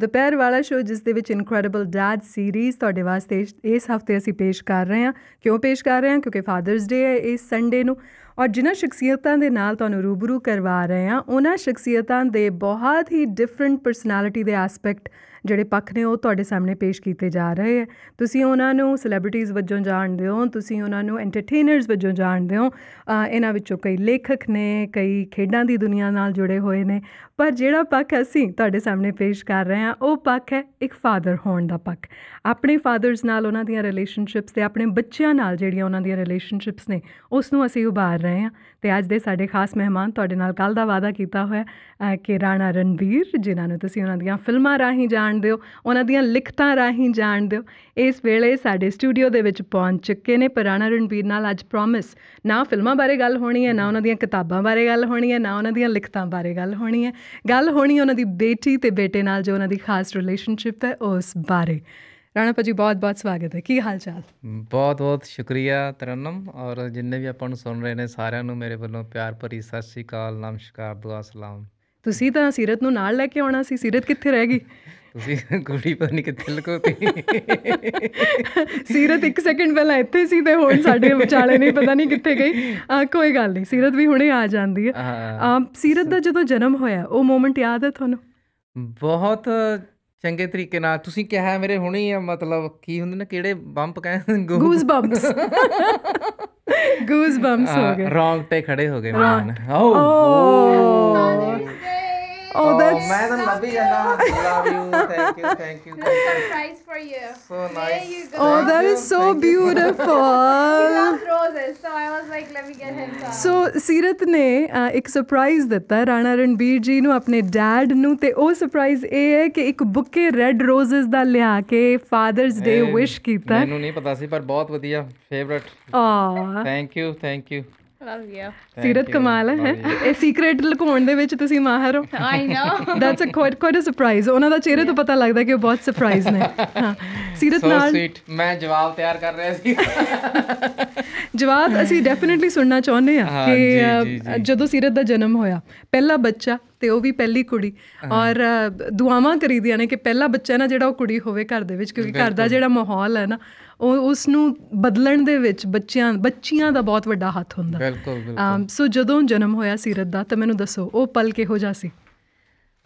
ਦੁਪਹਿਰ ਵਾਲਾ ਸ਼ੋਅ ਜਿਸ ਦੇ ਵਿੱਚ ਇਨਕ੍ਰੈਡੀਬਲ ਡੈਡ ਸੀਰੀਜ਼ ਤੁਹਾਡੇ ਵਾਸਤੇ ਇਸ ਹਫਤੇ ਅਸੀਂ ਪੇਸ਼ ਕਰ ਰਹੇ ਹਾਂ ਕਿਉਂ ਪੇਸ਼ ਕਰ ਰਹੇ ਹਾਂ ਕਿਉਂਕਿ ਫਾਦਰਸ ਡੇ ਹੈ ਇਸ ਸੰਡੇ ਨੂੰ ਔਰ ਜਿਨ੍ਹਾਂ ਸ਼ਖਸੀਅਤਾਂ ਦੇ ਨਾਲ ਤੁਹਾਨੂੰ ਰੂਬਰੂ ਕਰਵਾ ਰਹੇ ਹਾਂ ਉਹਨਾਂ ਸ਼ਖਸੀਅਤਾਂ ਦੇ ਬਹੁਤ ਹੀ ਡਿਫਰੈਂਟ ਪਰਸਨੈਲਿਟੀ ਦੇ ਐਸਪੈਕਟ ਜਿਹੜੇ ਪੱਖ ਨੇ ਉਹ ਤੁਹਾਡੇ ਸਾਹਮਣੇ ਪੇਸ਼ ਕੀਤੇ ਜਾ ਰਹੇ ਹੈ ਤੁਸੀਂ ਉਹਨਾਂ ਨੂੰ ਸੈਲੀਬ੍ਰਿਟੀਜ਼ ਵਜੋਂ ਜਾਣਦੇ ਹੋ ਤੁਸੀਂ ਉਹਨਾਂ ਨੂੰ ਐਂਟਰਟੇਨਰਸ ਵਜੋਂ ਜਾਣਦੇ ਹੋ ਇਹਨਾਂ ਵਿੱਚੋਂ ਕਈ ਲੇਖਕ ਨੇ ਕਈ ਖੇਡਾਂ ਦੀ ਦੁਨੀਆ ਨਾਲ ਜੁੜੇ ਹੋਏ ਨੇ ਪਰ ਜਿਹੜਾ ਪੱਖ ਅਸੀਂ ਤੁਹਾਡੇ ਸਾਹਮਣੇ ਪੇਸ਼ ਕਰ ਰਹੇ ਹਾਂ ਉਹ ਪੱਖ ਹੈ ਇੱਕ ਫਾਦਰ ਹੋਣ ਦਾ ਪੱਖ ਆਪਣੇ ਫਾਦਰਸ ਨਾਲ ਉਹਨਾਂ ਦੀਆਂ ਰਿਲੇਸ਼ਨਸ਼ਿਪਸ ਤੇ ਆਪਣੇ ਬੱਚਿਆਂ ਨਾਲ ਜਿਹੜੀਆਂ ਉਹਨਾਂ ਦੀਆਂ ਰਿਲੇਸ਼ਨਸ਼ਿਪਸ ਨੇ ਉਸ ਨੂੰ ਅਸੀਂ ਉਭਾਰ ਰਹੇ ਹਾਂ ਤੇ ਅੱਜ ਦੇ ਸਾਡੇ ਖਾਸ ਮਹਿਮਾਨ ਤੁਹਾਡੇ ਨਾਲ ਕੱਲ ਦਾ ਵਾਅਦਾ ਕੀਤਾ ਹੋਇਆ ਕਿ ਰਾਣਾ ਰਣਵੀਰ ਜਿਨ੍ਹਾਂ ਨੂੰ ਤੁਸੀਂ ਉਹਨਾਂ ਦੀਆਂ ਫਿਲਮਾਂ ਰਾਹੀਂ ਜਾਣਦੇ ਹੋ ਉਹਨਾਂ ਦੀਆਂ ਲਿਖਤਾਂ ਰਾਹੀਂ ਜਾਣਦੇ ਹੋ ਇਸ ਵੇਲੇ ਸਾਡੇ ਸਟੂਡੀਓ ਦੇ ਵਿੱਚ ਪਹੁੰਚ ਚੁੱਕੇ ਨੇ ਪਰਾਣਾ ਰਣਵੀਰ ਨਾਲ ਅੱਜ ਪ੍ਰੋਮਿਸ ਨਾ ਫਿਲਮਾਂ ਬਾਰੇ ਗੱਲ ਹੋਣੀ ਹੈ ਨਾ ਉਹਨਾਂ ਦੀਆਂ ਕਿਤਾਬਾਂ ਬਾਰੇ ਗੱਲ ਹੋਣੀ ਹੈ ਨਾ ਉਹਨਾਂ ਦੀਆਂ ਲਿਖਤਾਂ ਬਾਰੇ ਗੱਲ ਹੋਣੀ ਹੈ ਗੱਲ ਹੋਣੀ ਉਹਨਾਂ ਦੀ ਬੇਟੀ ਤੇ ਬੇਟੇ ਨਾਲ ਜੋ ਉਹਨਾਂ ਦੀ ਖਾਸ ਰਿਲੇਸ਼ਨਸ਼ਿਪ ਹੈ ਉਸ ਬਾਰੇ ਰਾਣਾ ਭਾਜੀ ਬਹੁਤ-ਬਹੁਤ ਸਵਾਗਤ ਹੈ ਕੀ ਹਾਲ ਚਾਲ ਬਹੁਤ-ਬਹੁਤ ਸ਼ੁਕਰੀਆ ਤਰਨਮ ਔਰ ਜਿੰਨੇ ਵੀ ਆਪਾਂ ਨੂੰ ਸੁਣ ਰਹੇ ਨੇ ਸਾਰਿਆਂ ਨੂੰ ਮੇਰੇ ਵੱਲੋਂ ਪਿਆਰ ਭਰੀ ਸਤਿ ਸ਼੍ਰੀ ਅਕਾਲ ਨਮਸਕਾਰ ਦੁਆ ਸਲਾਮ ਤੁਸੀਂ ਤਾਂ ਸੀਰਤ ਨੂੰ ਨਾਲ ਲੈ ਕੇ ਆਉਣਾ ਸੀ ਸੀਰਤ ਕਿੱਥੇ ਰਹਿ ਗਈ ਤੁਸੀਂ ਕੁੜੀ ਪਰ ਨਹੀਂ ਕਿੱਥੇ ਲਕੋਤੀ ਸੀਰਤ 1 ਸੈਕਿੰਡ ਪਹਿਲਾਂ ਇੱਥੇ ਸੀ ਤੇ ਹੁਣ ਸਾਡੇ ਵਿਚਾਲੇ ਨਹੀਂ ਪਤਾ ਨਹੀਂ ਕਿੱਥੇ ਗਈ ਕੋਈ ਗੱਲ ਨਹੀਂ ਸੀਰਤ ਵੀ ਹੁਣੇ ਆ ਜਾਂਦੀ ਹੈ ਸੀਰਤ ਦਾ ਜਦੋਂ ਜਨਮ ਹੋਇਆ ਉਹ ਮੂਮੈਂਟ ਯਾਦ ਹੈ ਤੁਹਾਨੂੰ ਬਹੁਤ ਚੰਗੇ ਤਰੀਕੇ ਨਾਲ ਤੁਸੀਂ ਕਿਹਾ ਮੇਰੇ ਹੁਣੇ ਹੀ ਮਤਲਬ ਕੀ ਹੁੰਦੇ ਨੇ ਕਿਹੜੇ ਬੰਪ ਕਹਿੰਦੇ ਗੂਸ ਬੰਪਸ ਗੂਸ ਬੰਪਸ ਹੋ ਗਏ ਰੌਂਗ ਤੇ ਖੜੇ ਹੋ ਗਏ Maan oh Oh, oh that's madam, so good. Love you. Thank you. Thank you. Thank surprise for you. So nice. There you go. Oh, that is so thank beautiful. he loves roses. So I was like, let me get him some. So, Sirat ne uh, ek surprise ditta Rana Ranbir ji nu apne dad nu te oh surprise eh hai ki ek bouquet red roses da leya ke father's day hey, wish kita. Mainu nahi pata si par bahut vadiya favorite. Oh. Thank you. Thank you. Love you Seerat ਕਮਾਲ ਹੈ ਇਹ secret ਲਕੋਣ ਦੇ ਵਿੱਚ ਤੁਸੀਂ ਮਾਹਰ ਹੋ I know that's a quite quite a surprise ਉਹਨਾਂ ਦਾ ਚਿਹਰੇ ਤੋਂ ਪਤਾ ਲੱਗਦਾ ਕਿ ਉਹ ਬਹੁਤ ਸਰਪ੍ਰਾਈਜ਼ ਨੇ ਹਾਂ ਸੀਰਤ ਨਾਲ ਸੋ ਸਵੀਟ ਮੈਂ ਜਵਾਬ ਤਿਆਰ ਕਰ ਰਿਹਾ ਸੀ ਜਵਾਬ ਅਸੀਂ ਡੈਫੀਨਿਟਲੀ ਸੁਣਨਾ ਚਾਹੁੰਦੇ ਆ ਕਿ ਜਦੋਂ ਸੀਰਤ ਦਾ ਜਨਮ ਹੋਇਆ ਪਹਿਲਾ ਬੱਚਾ ਤੇ ਉਹ ਵੀ ਪਹਿਲੀ ਕੁੜੀ ਔਰ ਦੁਆਵਾਂ ਕਰੀਦੀਆਂ ਨੇ ਕਿ ਪਹਿਲਾ ਬੱਚਾ ਨਾ ਜਿਹੜਾ ਉਹ ਕੁੜੀ ਹੋਵੇ ਘਰ ਦੇ ਵਿੱਚ ਕਿਉਂਕਿ ਘਰ ਦਾ ਜਿਹੜਾ ਮਾਹੌਲ ਹੈ ਨਾ ਉਹ ਉਸ ਨੂੰ ਬਦਲਣ ਦੇ ਵਿੱਚ ਬੱਚਿਆਂ ਬੱਚੀਆਂ ਦਾ ਬਹੁਤ ਵੱਡਾ ਹੱਥ ਹੁੰਦਾ ਬਿਲਕੁਲ ਬਿਲਕੁਲ ਸੋ ਜਦੋਂ ਜਨਮ ਹੋਇਆ ਸੀਰਤ ਦਾ ਤਾਂ ਮੈਨੂੰ ਦੱਸੋ ਉਹ ਪਲ ਕਿਹੋ ਜਿਹਾ ਸੀ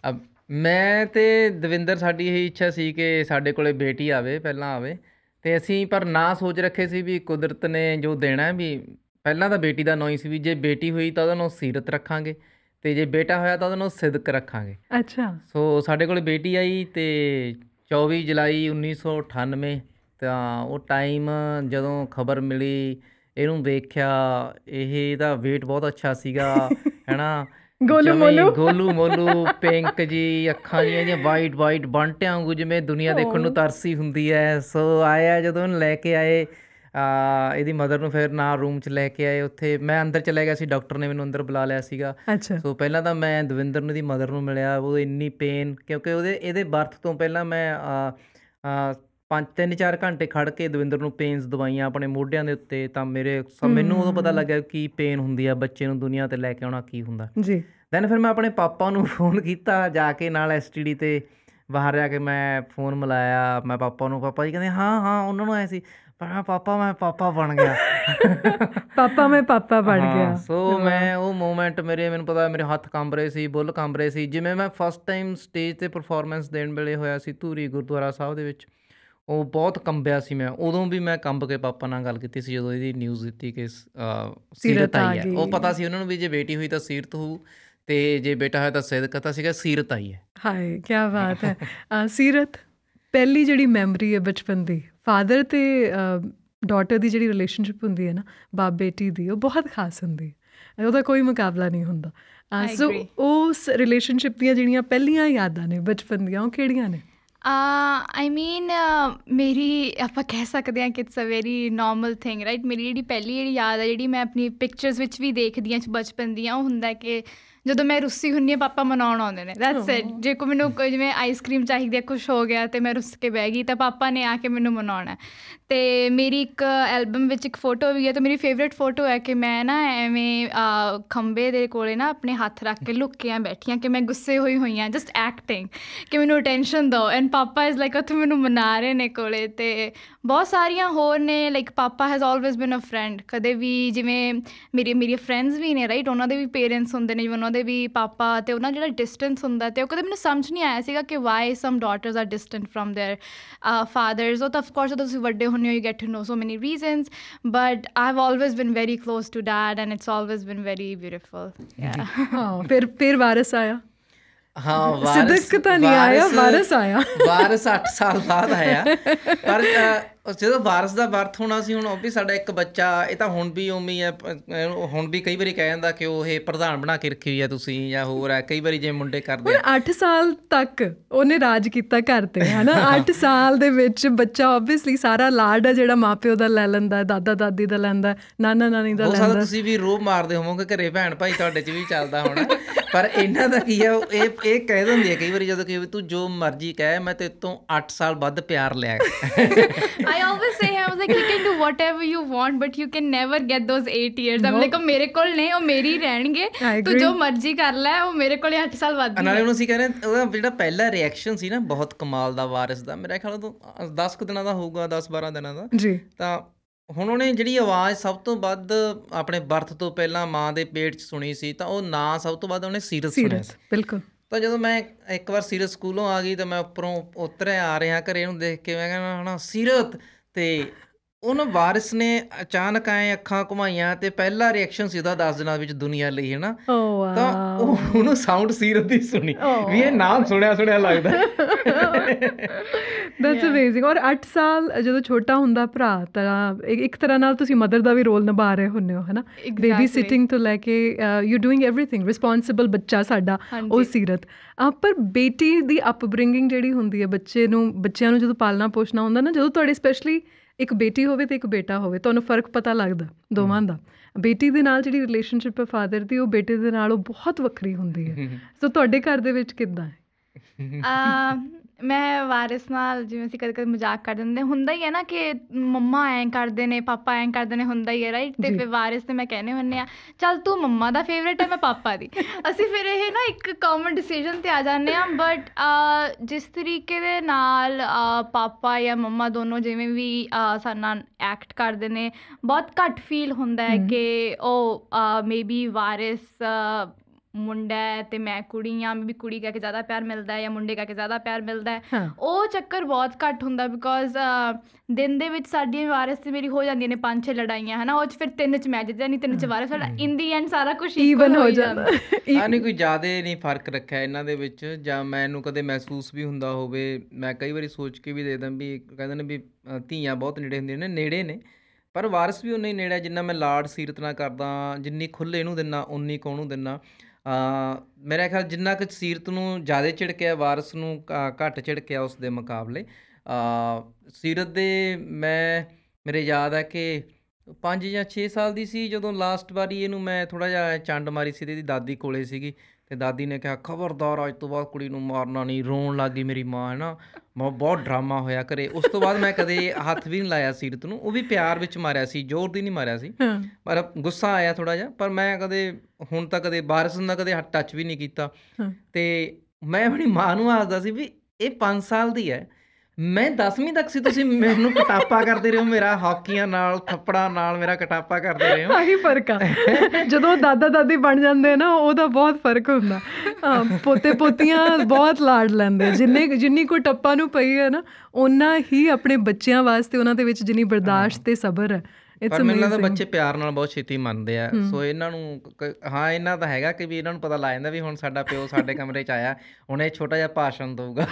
ਅਬ ਮੈਂ ਤੇ ਦਵਿੰਦਰ ਸਾਡੀ ਇਹ ਇੱਛਾ ਸੀ ਕਿ ਸਾਡੇ ਕੋਲੇ ਬੇਟੀ ਆਵੇ ਪਹਿਲਾਂ ਆਵੇ ਤੇ ਅਸੀਂ ਪਰ ਨਾ ਸੋਚ ਰੱਖੇ ਸੀ ਵੀ ਕੁਦਰਤ ਨੇ ਜੋ ਦੇਣਾ ਹੈ ਵੀ ਪਹਿਲਾਂ ਤਾਂ ਬੇਟੀ ਦਾ ਨਾਂ ਹੀ ਸੀ ਵੀ ਜੇ ਬੇਟੀ ਹੋਈ ਤਾਂ ਉਹਦਾ ਨਾਂ ਸੀਰਤ ਰੱਖਾਂਗੇ ਤੇ ਜੇ ਬੇਟਾ ਹੋਇਆ ਤਾਂ ਉਹਦਾ ਨਾਂ ਸਿਦਕ ਰੱਖਾਂਗੇ ਅੱਛਾ ਸੋ ਸਾਡੇ ਕੋਲੇ ਬੇਟੀ ਆਈ ਤੇ 24 ਜੁਲਾਈ 1998 ਤਾਂ ਉਹ ਟਾਈਮ ਜਦੋਂ ਖਬਰ ਮਿਲੀ ਇਹਨੂੰ ਵੇਖਿਆ ਇਹ ਇਹਦਾ weight ਬਹੁਤ ਅੱਛਾ ਸੀਗਾ ਹੈਨਾ ਗੋਲੂ ਮੋਲੂ ਗੋਲੂ ਮੋਲੂ ਪਿੰਕ ਜੀ ਅੱਖਾਂ ਜੀਆਂ ਜੀ ਵਾਈਟ ਵਾਈਟ ਬੰਟਿਆਂ ਵਾਂਗੂ ਜਿਵੇਂ ਦੁਨੀਆ ਦੇਖਣ ਨੂੰ ਤਰਸੀ ਹੁੰਦੀ ਐ ਸੋ ਆਇਆ ਜਦੋਂ ਲੈ ਕੇ ਆਏ ਆ ਇਹਦੀ ਮਦਰ ਨੂੰ ਫਿਰ ਨਾਲ ਰੂਮ ਚ ਲੈ ਕੇ ਆਏ ਉੱਥੇ ਮੈਂ ਅੰਦਰ ਚਲਾ ਗਿਆ ਸੀ ਡਾਕਟਰ ਨੇ ਮੈਨੂੰ ਅੰਦਰ ਬੁਲਾ ਲਿਆ ਸੀਗਾ ਸੋ ਪਹਿਲਾਂ ਤਾਂ ਮੈਂ ਦਵਿੰਦਰ ਨੂੰ ਦੀ ਮਦਰ ਨੂੰ ਮਿਲਿਆ ਉਹ ਇੰਨੀ ਪੇਨ ਕਿਉਂਕਿ ਉਹਦੇ ਇਹਦੇ ਬਰਥ ਤੋਂ ਪਹਿਲਾਂ ਮੈਂ ਆ ਪੰਜ ਤਿੰਨ ਚਾਰ ਘੰਟੇ ਖੜ ਕੇ ਦਵਿੰਦਰ ਨੂੰ ਪੇਨਸ ਦਵਾਈਆਂ ਆਪਣੇ ਮੋਢਿਆਂ ਦੇ ਉੱਤੇ ਤਾਂ ਮੇਰੇ ਮੈਨੂੰ ਉਦੋਂ ਪਤਾ ਲੱਗਿਆ ਕਿ ਪੇਨ ਹੁੰਦੀ ਆ ਬੱਚੇ ਨੂੰ ਦੁਨੀਆ ਤੇ ਲੈ ਕੇ ਆਉਣਾ ਕੀ ਹੁੰਦਾ ਜੀ ਦੈਨ ਫਿਰ ਮੈਂ ਆਪਣੇ ਪਾਪਾ ਨੂੰ ਫੋਨ ਕੀਤਾ ਜਾ ਕੇ ਨਾਲ ਐਸਟੀਡੀ ਤੇ ਬਾਹਰ ਜਾ ਕੇ ਮੈਂ ਫੋਨ ਮਿਲਾਇਆ ਮੈਂ ਪਾਪਾ ਨੂੰ ਪਾਪਾ ਜੀ ਕਹਿੰਦੇ ਹਾਂ ਹਾਂ ਉਹਨਾਂ ਨੂੰ ਐ ਸੀ ਪਰ ਮੈਂ ਪਾਪਾ ਮੈਂ ਪਾਪਾ ਬਣ ਗਿਆ ਪਾਪਾ ਮੈਂ ਪਾਪਾ ਬਣ ਗਿਆ ਸੋ ਮੈਂ ਉਹ ਮੂਮੈਂਟ ਮੇਰੇ ਮੈਨੂੰ ਪਤਾ ਮੇਰੇ ਹੱਥ ਕੰਬ ਰਹੇ ਸੀ ਬੁੱਲ ਕੰਬ ਰਹੇ ਸੀ ਜਿਵੇਂ ਮੈਂ ਫਸਟ ਟਾਈਮ ਸਟੇਜ ਤੇ ਪਰਫਾਰਮੈਂਸ ਦੇਣ ਵੇਲੇ ਹੋਇਆ ਸੀ ਧੂਰੀ ਗੁਰਦੁਆਰਾ ਸਾਹਿਬ ਦੇ ਵਿੱਚ ਉਹ ਬਹੁਤ ਕੰਬਿਆ ਸੀ ਮੈਂ ਉਦੋਂ ਵੀ ਮੈਂ ਕੰਬ ਕੇ ਪਾਪਾ ਨਾਲ ਗੱਲ ਕੀਤੀ ਸੀ ਜਦੋਂ ਇਹਦੀ ਨਿਊਜ਼ ਦਿੱਤੀ ਕਿ ਸੀਰਤ ਆਈ ਹੈ ਉਹ ਪਤਾ ਸੀ ਉਹਨਾਂ ਨੂੰ ਵੀ ਜੇ ਬੇਟੀ ਹੋਈ ਤਾਂ ਸੀਰਤ ਹੋਊ ਤੇ ਜੇ ਬੇਟਾ ਹੋਇਆ ਤਾਂ ਸੈਦ ਤਾਂ ਸੀਗਾ ਸੀਰਤ ਆਈ ਹੈ ਹਾਏ ਕੀ ਬਾਤ ਹੈ ਸੀਰਤ ਪਹਿਲੀ ਜਿਹੜੀ ਮੈਮਰੀ ਹੈ ਬਚਪਨ ਦੀ ਫਾਦਰ ਤੇ ਡਾਟਰ ਦੀ ਜਿਹੜੀ ਰਿਲੇਸ਼ਨਸ਼ਿਪ ਹੁੰਦੀ ਹੈ ਨਾ ਬਾਪ ਬੇਟੀ ਦੀ ਉਹ ਬਹੁਤ ਖਾਸ ਹੁੰਦੀ ਹੈ ਉਹਦਾ ਕੋਈ ਮੁਕਾਬਲਾ ਨਹੀਂ ਹੁੰਦਾ ਸੋ ਉਸ ਰਿਲੇਸ਼ਨਸ਼ਿਪ ਦੀਆਂ ਜਿਹੜੀਆਂ ਪਹਿਲੀਆਂ ਯਾਦਾਂ ਨੇ ਬਚਪਨ ਦੀਆਂ ਉਹ ਕਿਹੜੀਆਂ ਨੇ ਆਈ ਮੀਨ ਮੇਰੀ ਆਪਾਂ ਕਹਿ ਸਕਦੇ ਹਾਂ ਕਿ it's a very normal thing right ਮੇਰੀ ਜਿਹੜੀ ਪਹਿਲੀ ਜਿਹੜੀ ਯਾਦ ਹੈ ਜਿਹੜੀ ਮੈਂ ਆਪਣੀ ਪਿਕਚਰਸ ਵਿੱਚ ਵੀ ਦੇਖਦੀ ਹਾਂ ਬਚਪਨ ਦੀਆਂ ਉਹ ਹੁੰਦਾ ਕਿ ਜਦੋਂ ਮੈਂ ਰੁੱਸੀ ਹੁੰਨੀ ਆ ਪਾਪਾ ਮਨਾਉਣ ਆਉਂਦੇ ਨੇ ਦੈਟਸ ਇਟ ਜੇ ਕੋ ਮੈਨੂੰ ਜਿਵੇਂ ਆਈਸਕ੍ਰੀਮ ਚਾਹੀਦੀ ਹੈ ਕੁਝ ਹੋ ਗਿਆ ਤੇ ਮੈਂ ਰੁੱਸ ਕੇ ਬਹਿ ਗਈ ਤਾਂ ਪਾਪਾ ਨੇ ਆ ਕੇ ਮੈਨੂੰ ਮਨਾਉਣਾ ਤੇ ਮੇਰੀ ਇੱਕ ਐਲਬਮ ਵਿੱਚ ਇੱਕ ਫੋਟੋ ਵੀ ਹੈ ਤੇ ਮੇਰੀ ਫੇਵਰਿਟ ਫੋਟੋ ਹੈ ਕਿ ਮੈਂ ਨਾ ਐਵੇਂ ਖੰਬੇ ਦੇ ਕੋਲੇ ਨਾ ਆਪਣੇ ਹੱਥ ਰੱਖ ਕੇ ਲੁੱਕਿਆਂ ਬੈਠੀਆਂ ਕਿ ਮੈਂ ਗੁੱਸੇ ਹੋਈ ਹੋਈ ਆ ਜਸਟ ਐਕਟਿੰਗ ਕਿ ਮੈਨੂੰ ਅਟੈਨਸ਼ਨ ਦਿਓ ਐਂਡ ਪਾਪਾ ਇਜ਼ ਲਾਈਕ ਉੱਥੇ ਮੈਨੂੰ ਮਨਾ ਰਹੇ ਨੇ ਕੋਲੇ ਤੇ ਬਹੁਤ ਸਾਰੀਆਂ ਹੋਰ ਨੇ like papa has always been a friend ਕਦੇ ਵੀ ਜਿਵੇਂ ਮੇਰੀ ਮੇਰੀ ਫਰੈਂਡਸ ਵੀ ਨੇ ਰਾਈਟ ਉਹਨਾਂ ਦੇ ਵੀ ਪੇਰੈਂਟਸ ਹੁੰਦੇ ਨੇ ਉਹਨਾਂ ਦੇ ਵੀ ਪਾਪਾ ਤੇ ਉਹਨਾਂ ਜਿਹੜਾ ਡਿਸਟੈਂਸ ਹੁੰਦਾ ਤੇ ਉਹ ਕਦੇ ਮੈਨੂੰ ਸਮਝ ਨਹੀਂ ਆਇਆ ਸੀਗਾ ਕਿ why some daughters are distant from their fathers ਉਹ ਤਾਂ ਆਫ ਕੋਰਸ ਜਦੋਂ ਤੁਸੀਂ ਵੱਡੇ ਹੋ insomnia you get to know so many reasons but i've always been very close to dad and it's always been very beautiful yeah Oh, फिर वारिस आया हाँ वारिस सिद्दीक का नहीं आया वारिस आया वारिस आठ साल ਜਦੋਂ ਵਾਰਸ ਦਾ ਵਰਥ ਹੋਣਾ ਸੀ ਹੁਣ ਉਹ ਵੀ ਸਾਡਾ ਇੱਕ ਬੱਚਾ ਇਹ ਤਾਂ ਹੁਣ ਵੀ ਉਮੀ ਹੈ ਹੁਣ ਵੀ ਕਈ ਵਾਰੀ ਕਹਿ ਜਾਂਦਾ ਕਿ ਉਹ ਇਹ ਪ੍ਰਧਾਨ ਬਣਾ ਕੇ ਰੱਖੀ ਹੋਈ ਹੈ ਤੁਸੀਂ ਜਾਂ ਹੋਰ ਹੈ ਕਈ ਵਾਰੀ ਜੇ ਮੁੰਡੇ ਕਰਦੇ ਹੁਣ 8 ਸਾਲ ਤੱਕ ਉਹਨੇ ਰਾਜ ਕੀਤਾ ਘਰ ਤੇ ਹਨਾ 8 ਸਾਲ ਦੇ ਵਿੱਚ ਬੱਚਾ ਆਬਵੀਅਸਲੀ ਸਾਰਾ ਲਾਡ ਹੈ ਜਿਹੜਾ ਮਾਪਿਓ ਦਾ ਲੈ ਲੈਂਦਾ ਦਾਦਾ ਦਾਦੀ ਦਾ ਲੈਂਦਾ ਨਾਨਾ ਨਾਨੀ ਦਾ ਲੈਂਦਾ ਉਹ ਸਾਡਾ ਤੁਸੀਂ ਵੀ ਰੋਹ ਮਾਰਦੇ ਹੋਵੋਗੇ ਘਰੇ ਭੈਣ ਭਾਈ ਤੁਹਾਡੇ 'ਚ ਵੀ ਚੱਲਦਾ ਹੋਣਾ ਪਰ ਇਹਨਾਂ ਦਾ ਕੀ ਹੈ ਇਹ ਇਹ ਕਹਿ ਦਿੰਦੀ ਹੈ ਕਈ ਵਾਰੀ ਜਦੋਂ ਕਿ ਤੂੰ ਜੋ ਮਰਜ਼ੀ ਕਹਿ ਮੈਂ ਤੇਤੋਂ 8 ਸਾਲ ਵੱਧ ਪਿਆਰ ਲਿਆ I always say him, I was like, you can do whatever you want, but you can never get those 8 years. I'm like, oh, mere kol nahi, oh, meri hi rehenge. To jo marzi kar la, oh, mere kol 8 saal baad. Anale unhon si karein, oh, jehda pehla reaction si na, bahut kamal da waris da. mera khala to 10 ko dina da hoga, 10 12 dina da. Ji. Ta ਹੁਣ ਉਹਨੇ ਜਿਹੜੀ ਆਵਾਜ਼ ਸਭ ਤੋਂ ਵੱਧ ਆਪਣੇ birth ਤੋਂ ਪਹਿਲਾਂ ਮਾਂ ਦੇ ਪੇਟ 'ਚ ਸੁਣੀ ਸੀ ਤਾਂ ਉਹ ਨਾਂ ਸਭ ਤੋਂ ਵੱਧ ਉਹਨੇ ਸੀਰਤ ਸੁਣਿਆ ਸੀ ਬਿਲਕੁਲ ਤਾਂ ਜਦੋਂ ਮੈਂ ਇੱਕ ਵਾਰ ਸੀਰਤ ਸਕੂਲੋਂ ਆ ਗਈ ਤਾਂ ਮੈਂ ਉੱਪਰੋਂ ਉਤਰਿਆ ਆ ਰਿਹਾ ਘਰੇ ਨੂੰ ਦੇਖ ਕੇ ਮੈਂ ਕਹਿੰਦਾ ਹਣਾ ਸੀਰਤ ਤੇ ਉਹਨਾਂ ਵਾਰਿਸ ਨੇ ਅਚਾਨਕ ਆਏ ਅੱਖਾਂ ਘੁਮਾਈਆਂ ਤੇ ਪਹਿਲਾ ਰਿਐਕਸ਼ਨ ਸਿੱਧਾ ਦੱਸ ਦਿਨਾਂ ਵਿੱਚ ਦੁਨੀਆ ਲਈ ਹੈ ਨਾ ਤਾਂ ਉਹਨੂੰ ਸਾਊਂਡ ਸੀਰਤ ਦੀ ਸੁਣੀ ਵੀ ਇਹ ਨਾਮ ਸੁਣਿਆ ਸੁਣਿਆ ਲੱਗਦਾ ਦੈਟਸ ਅਮੇਜ਼ਿੰਗ ਔਰ 8 ਸਾਲ ਜਦੋਂ ਛੋਟਾ ਹੁੰਦਾ ਭਰਾ ਤਾਂ ਇੱਕ ਤਰ੍ਹਾਂ ਨਾਲ ਤੁਸੀਂ ਮਦਰ ਦਾ ਵੀ ਰੋਲ ਨਿਭਾ ਰਹੇ ਹੁੰਨੇ ਹੋ ਹੈਨਾ ਬੇਬੀ ਸਿਟਿੰਗ ਤੋਂ ਲੈ ਕੇ ਯੂ ਡੂਇੰਗ एवरीथिंग ਰਿਸਪੌਂਸਿਬਲ ਬੱਚਾ ਸਾਡਾ ਉਹ ਸੀਰਤ ਪਰ ਬੇਟੀ ਦੀ ਅਪਬ੍ਰਿੰਗਿੰਗ ਜਿਹੜੀ ਹੁੰਦੀ ਹੈ ਬੱਚੇ ਨੂੰ ਬੱਚਿਆਂ ਨੂੰ ਜਦੋਂ ਪਾਲਣਾ ਪੋਸ਼ਣਾ ਹੁੰਦਾ ਨਾ ਜਦੋਂ ਤੁਹਾਡੇ ਸਪੈਸ਼ਲੀ ਇੱਕ ਬੇਟੀ ਹੋਵੇ ਤੇ ਇੱਕ ਬੇਟਾ ਹੋਵੇ ਤੁਹਾਨੂੰ ਫਰਕ ਪਤਾ ਲੱਗਦਾ ਦੋਵਾਂ ਦਾ ਬੇਟੀ ਦੇ ਨਾਲ ਜਿਹੜੀ ਰਿਲੇਸ਼ਨਸ਼ਿਪ ਹੈ ਫਾਦਰ ਦੀ ਉਹ ਬੇਟੇ ਦੇ ਨਾਲ ਉਹ ਬਹੁਤ ਵੱਖਰੀ ਹੁੰਦੀ ਹੈ ਸੋ ਤੁਹਾਡੇ ਘਰ ਦੇ ਵਿੱਚ ਕਿੱਦਾਂ ਹੈ ਮੈਂ ਵਾਰਿਸ ਨਾਲ ਜਿਵੇਂ ਅਸੀਂ ਕਦੇ ਕਦੇ ਮਜ਼ਾਕ ਕਰ ਦਿੰਦੇ ਹੁੰਦਾ ਹੀ ਹੈ ਨਾ ਕਿ ਮੰਮਾ ਐਂ ਕਰਦੇ ਨੇ ਪਾਪਾ ਐਂ ਕਰਦੇ ਨੇ ਹੁੰਦਾ ਹੀ ਹੈ ਰਾਈਟ ਤੇ ਫਿਰ ਵਾਰਿਸ ਤੇ ਮੈਂ ਕਹਿੰਨੇ ਹੁੰਨੇ ਆ ਚੱਲ ਤੂੰ ਮੰਮਾ ਦਾ ਫੇਵਰੇਟ ਹੈ ਮੈਂ ਪਾਪਾ ਦੀ ਅਸੀਂ ਫਿਰ ਇਹ ਨਾ ਇੱਕ ਕਾਮਨ ਡਿਸੀਜਨ ਤੇ ਆ ਜਾਂਦੇ ਆ ਬਟ ਜਿਸ ਤਰੀਕੇ ਦੇ ਨਾਲ ਪਾਪਾ ਜਾਂ ਮੰਮਾ ਦੋਨੋਂ ਜਿਵੇਂ ਵੀ ਸਾਨਾਂ ਐਕਟ ਕਰਦੇ ਨੇ ਬਹੁਤ ਘੱਟ ਫੀਲ ਹੁੰਦਾ ਹੈ ਕਿ ਉਹ ਮੇਬੀ ਵਾਰਿਸ ਮੁੰਡਾ ਹੈ ਤੇ ਮੈਂ ਕੁੜੀ ਆ ਵੀ ਕੁੜੀ ਕਹਿ ਕੇ ਜ਼ਿਆਦਾ ਪਿਆਰ ਮਿਲਦਾ ਹੈ ਜਾਂ ਮੁੰਡੇ ਕਹਿ ਕੇ ਜ਼ਿਆਦਾ ਪਿਆਰ ਮਿਲਦਾ ਹੈ ਉਹ ਚੱਕਰ ਬਹੁਤ ਘੱਟ ਹੁੰਦਾ ਬਿਕੋਜ਼ ਦਿਨ ਦੇ ਵਿੱਚ ਸਾਡੀਆਂ ਵਾਰਸ ਤੇ ਮੇਰੀ ਹੋ ਜਾਂਦੀਆਂ ਨੇ ਪੰਜ ਛੇ ਲੜਾਈਆਂ ਹਨਾ ਉਹ ਚ ਫਿਰ ਤਿੰਨ ਚ ਮੈਂ ਜਿੱਤਿਆ ਨਹੀਂ ਤਿੰਨ ਚ ਵਾਰਸ ਸਾਡਾ ਇਨ ਦੀ ਐਂਡ ਸਾਰਾ ਕੁਝ ਈਵਨ ਹੋ ਜਾਂਦਾ e- ਆ ਨਹੀਂ ਕੋਈ ਜ਼ਿਆਦਾ ਨਹੀਂ ਫਰਕ ਰੱਖਿਆ ਇਹਨਾਂ ਦੇ ਵਿੱਚ ਜਾਂ ਮੈਨੂੰ ਕਦੇ ਮਹਿਸੂਸ ਵੀ ਹੁੰਦਾ ਹੋਵੇ ਮੈਂ ਕਈ ਵਾਰੀ ਸੋਚ ਕੇ ਵੀ ਦੇਦਾਂ ਵੀ ਕਹਿੰਦੇ ਨੇ ਵੀ ਧੀਆਂ ਬਹੁਤ ਨੇੜੇ ਹੁੰਦੀਆਂ ਨੇ ਨੇੜੇ ਨੇ ਪਰ ਵਾਰਸ ਵੀ ਉਨੇ ਹੀ ਨੇੜੇ ਜਿੰਨਾ ਮੈਂ ਲਾਡ ਸੀਰਤ ਨਾਲ ਕਰਦਾ ਜਿੰਨੀ ਖੁੱਲੇ ਨੂੰ ਦਿੰਨਾ ਉਨੀ ਕੋ ਨੂੰ ਦਿੰਨਾ ਮੇਰੇ ਖਿਆਲ ਜਿੰਨਾ ਕਿ ਸੀਰਤ ਨੂੰ ਜ਼ਿਆਦਾ ਝਿੜਕਿਆ ਵਾਰਿਸ ਨੂੰ ਘੱਟ ਝਿੜਕਿਆ ਉਸ ਦੇ ਮੁਕਾਬਲੇ ਸੀਰਤ ਦੇ ਮੈਂ ਮੇਰੇ ਯਾਦ ਹੈ ਕਿ 5 ਜਾਂ 6 ਸਾਲ ਦੀ ਸੀ ਜਦੋਂ ਲਾਸਟ ਵਾਰੀ ਇਹਨੂੰ ਮੈਂ ਥੋੜਾ ਜਿਹਾ ਚੰਡ ਮਾਰੀ ਸੀ ਇਹਦੀ ਦਾਦੀ ਕੋਲੇ ਸੀਗੀ ਤੇ ਦਾਦੀ ਨੇ ਕਿਹਾ ਖਬਰਦਾਰ ਅੱਜ ਤੋਂ ਬਾਅਦ ਕੁੜੀ ਨੂੰ ਮਾਰਨਾ ਨਹੀਂ ਰੋਣ ਲੱਗੀ ਮੇਰੀ ਮਾਂ ਹੈ ਨਾ ਬਹੁਤ ਡਰਾਮਾ ਹੋਇਆ ਕਰੇ ਉਸ ਤੋਂ ਬਾਅਦ ਮੈਂ ਕਦੇ ਹੱਥ ਵੀ ਨਹੀਂ ਲਾਇਆ ਸੀਰਤ ਨੂੰ ਉਹ ਵੀ ਪਿਆਰ ਵਿੱਚ ਮਾਰਿਆ ਸੀ ਜ਼ੋਰ ਦੀ ਨਹੀਂ ਮਾਰਿਆ ਸੀ ਪਰ ਗੁੱਸਾ ਆਇਆ ਥੋੜਾ ਜਿਹਾ ਪਰ ਮੈਂ ਕਦੇ ਹੁਣ ਤੱਕ ਕਦੇ ਬਾਰਿਸ ਨੂੰ ਕਦੇ ਹੱਥ ਟੱਚ ਵੀ ਨਹੀਂ ਕੀਤਾ ਤੇ ਮੈਂ ਆਪਣੀ ਮਾਂ ਨੂੰ ਆਖਦਾ ਸੀ ਵੀ ਇਹ 5 ਸਾਲ ਦੀ ਹੈ ਮੈਂ 10ਵੀਂ ਤੱਕ ਸੀ ਤੁਸੀਂ ਮੈਨੂੰ ਕਟਾਪਾ ਕਰਦੇ ਰਹੇ ਹੋ ਮੇਰਾ ਹਾਕੀਆਂ ਨਾਲ ਥੱਪੜਾਂ ਨਾਲ ਮੇਰਾ ਕਟਾਪਾ ਕਰਦੇ ਰਹੇ ਹੋ ਆਹੀ ਫਰਕ ਆ ਜਦੋਂ ਦਾਦਾ ਦਾਦੀ ਬਣ ਜਾਂਦੇ ਨਾ ਉਹਦਾ ਬਹੁਤ ਫਰਕ ਹੁੰਦਾ ਪੋਤੇ ਪੋਤੀਆਂ ਬਹੁਤ ਲਾਡ ਲੈਂਦੇ ਜਿੰਨੇ ਜਿੰਨੀ ਕੋ ਟੱਪਾ ਨੂੰ ਪਈ ਹੈ ਨਾ ਉਹਨਾਂ ਹੀ ਆਪਣੇ ਬੱਚਿਆਂ ਵਾਸਤੇ ਉਹਨਾਂ ਦੇ ਵਿੱਚ ਜਿੰਨੀ ਬਰਦਾਸ਼ਤ ਤੇ ਸਬਰ ਹੈ ਪਰ ਮੈਨੂੰ ਲੱਗਦਾ ਬੱਚੇ ਪਿਆਰ ਨਾਲ ਬਹੁਤ ਛੇਤੀ ਮੰਨਦੇ ਆ ਸੋ ਇਹਨਾਂ ਨੂੰ ਹਾਂ ਇਹਨਾਂ ਦਾ ਹੈਗਾ ਕਿ ਵੀ ਇਹਨਾਂ ਨੂੰ ਪਤਾ ਲੱਗ ਜਾਂਦਾ ਵੀ ਹੁਣ ਸਾਡਾ ਪਿਓ ਸਾਡੇ ਕਮਰੇ 'ਚ ਆਇਆ ਹੁਣ ਇਹ ਛੋਟਾ ਜਿਹਾ ਭਾਸ਼ਣ ਦਊਗਾ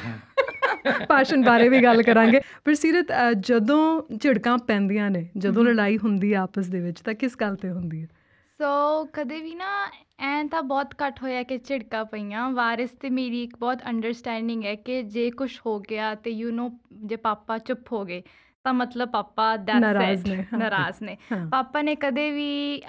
ਭਾਸ਼ਣ ਬਾਰੇ ਵੀ ਗੱਲ ਕਰਾਂਗੇ ਪਰ ਸਿਰਤ ਜਦੋਂ ਝਿੜਕਾਂ ਪੈਂਦੀਆਂ ਨੇ ਜਦੋਂ ਲੜਾਈ ਹੁੰਦੀ ਆਪਸ ਦੇ ਵਿੱਚ ਤਾਂ ਕਿਸ ਗੱਲ ਤੇ ਹੁੰਦੀ ਹੈ ਸੋ ਕਦੇ ਵੀ ਨਾ ਐਂ ਤਾਂ ਬਹੁਤ ਘੱਟ ਹੋਇਆ ਕਿ ਝੜਕਾ ਪਈਆਂ ਵਾਰਿਸ ਤੇ ਮੇਰੀ ਇੱਕ ਬਹੁਤ ਅੰਡਰਸਟੈਂਡਿੰਗ ਹੈ ਕਿ ਜੇ ਕੁਝ ਹੋ ਗਿਆ ਤੇ ਯੂ نو ਜੇ ਪਾਪਾ ਚੁੱਪ ਹੋ ਗਏ ਤਾਂ ਮਤਲਬ ਪਾਪਾ ਦੈਟਸ ਨੇ ਨਾਰਾਜ਼ ਨੇ ਪਾਪਾ ਨੇ ਕਦੇ ਵੀ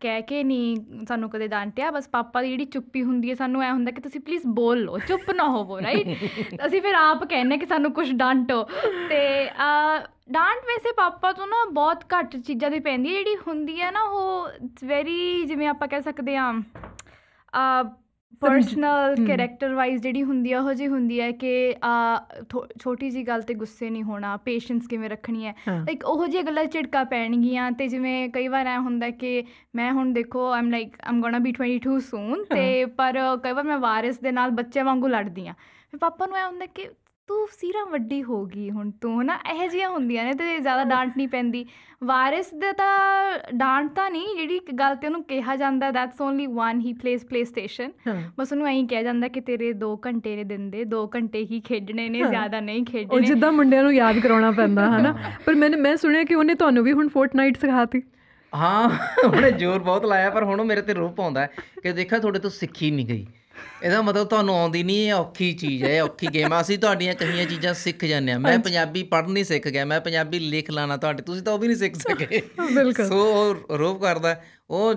ਕਹਿ ਕੇ ਨਹੀਂ ਸਾਨੂੰ ਕਦੇ ਡਾਂਟਿਆ ਬਸ ਪਾਪਾ ਦੀ ਜਿਹੜੀ ਚੁੱਪੀ ਹੁੰਦੀ ਹੈ ਸਾਨੂੰ ਐ ਹੁੰਦਾ ਕਿ ਤੁਸੀਂ ਪਲੀਜ਼ ਬੋਲ ਲਓ ਚੁੱਪ ਨਾ ਹੋਵੋ ਰਾਈਟ ਅਸੀਂ ਫਿਰ ਆਪ ਕਹਿੰਨੇ ਕਿ ਸਾਨੂੰ ਕੁਝ ਡਾਂਟੋ ਤੇ ਆ ਡਾਂਟ ਵੈਸੇ ਪਾਪਾ ਤੋਂ ਨਾ ਬਹੁਤ ਘੱਟ ਚੀਜ਼ਾਂ ਦੀ ਪੈਂਦੀ ਜਿਹੜੀ ਹੁੰਦੀ ਹੈ ਨਾ ਉਹ ਵੈਰੀ ਜਿਵੇਂ ਆਪਾਂ ਕਹਿ ਸਕਦੇ ਆ ਆ ਪਰਸਨਲ ਕੈਰੈਕਟਰ ਵਾਈਜ਼ ਜਿਹੜੀ ਹੁੰਦੀ ਆ ਉਹ ਜੀ ਹੁੰਦੀ ਆ ਕਿ ਆ ਛੋਟੀ ਜੀ ਗੱਲ ਤੇ ਗੁੱਸੇ ਨਹੀਂ ਹੋਣਾ ਪੇਸ਼ੈਂਸ ਕਿਵੇਂ ਰੱਖਣੀ ਹੈ ਲਾਈਕ ਉਹ ਜੀ ਗੱਲਾਂ ਝਿੜਕਾ ਪੈਣਗੀਆਂ ਤੇ ਜਿਵੇਂ ਕਈ ਵਾਰ ਐ ਹੁੰਦਾ ਕਿ ਮੈਂ ਹੁਣ ਦੇਖੋ ਆਮ ਲਾਈਕ ਆਮ ਗੋਣਾ ਬੀ 22 ਸੂਨ ਤੇ ਪਰ ਕਈ ਵਾਰ ਮੈਂ ਵਾਰਿਸ ਦੇ ਨਾਲ ਬੱਚੇ ਵਾਂਗੂ ਲੜਦੀ ਆ ਫਿਰ ਪਾਪਾ ਨੂੰ ਐ ਹੁੰਦਾ ਕਿ ਤੂੰ ਸੀਰਾ ਵੱਡੀ ਹੋ ਗਈ ਹੁਣ ਤੂੰ ਹਨਾ ਇਹ ਜੀਆਂ ਹੁੰਦੀਆਂ ਨੇ ਤੇ ਜ਼ਿਆਦਾ ਡਾਂਟ ਨਹੀਂ ਪੈਂਦੀ ਵਾਰਿਸ ਦੇ ਤਾਂ ਡਾਂਟ ਤਾਂ ਨਹੀਂ ਜਿਹੜੀ ਇੱਕ ਗੱਲ ਤੇ ਉਹਨੂੰ ਕਿਹਾ ਜਾਂਦਾ ਦੈਟਸ ਓਨਲੀ ਵਨ ਹੀ ਪਲੇਸ ਪਲੇ ਸਟੇਸ਼ਨ ਬਸ ਉਹਨੂੰ ਐਂ ਕਿਹਾ ਜਾਂਦਾ ਕਿ ਤੇਰੇ 2 ਘੰਟੇ ਨੇ ਦਿਨ ਦੇ 2 ਘੰਟੇ ਹੀ ਖੇਡਣੇ ਨੇ ਜ਼ਿਆਦਾ ਨਹੀਂ ਖੇਡਣੇ ਉਹ ਜਿੱਦਾਂ ਮੁੰਡਿਆਂ ਨੂੰ ਯਾਦ ਕਰਾਉਣਾ ਪੈਂਦਾ ਹਨਾ ਪਰ ਮੈਨੇ ਮੈਂ ਸੁਣਿਆ ਕਿ ਉਹਨੇ ਤੁਹਾਨੂੰ ਵੀ ਹੁਣ ਫੋਰਟਨਾਈਟ ਸਿਖਾਤੀ ਹਾਂ ਉਹਨੇ ਜ਼ੋਰ ਬਹੁਤ ਲਾਇਆ ਪਰ ਹੁਣ ਉਹ ਮੇਰੇ ਤੇ ਰੋਪ ਆਉਂਦਾ ਕਿ ਦੇਖਾ ਤੁਹਾਡੇ ਤੋਂ ਸਿੱਖੀ ਨਹੀਂ ਗਈ ਇਹਦਾ ਮਤਲਬ ਤੁਹਾਨੂੰ ਆਉਂਦੀ ਨਹੀਂ ਇਹ ਔਖੀ ਚੀਜ਼ ਹੈ ਔਖੀ ਗੇਮ ਆ ਅਸੀਂ ਤੁਹਾਡੀਆਂ ਕਹੀਆਂ ਚੀਜ਼ਾਂ ਸਿੱਖ ਜਾਂਦੇ ਆ ਮੈਂ ਪੰਜਾਬੀ ਪੜ੍ਹਨੀ ਸਿੱਖ ਗਿਆ ਮੈਂ ਪੰਜਾਬੀ ਲਿਖ ਲਾਣਾ ਤੁਹਾਡੇ ਤੁਸੀਂ ਤਾਂ ਉਹ ਵੀ ਨਹੀਂ ਸਿੱਖ ਸਕੇ ਸੋ ਉਹ ਰੋਪ ਕਰਦਾ ਉਹ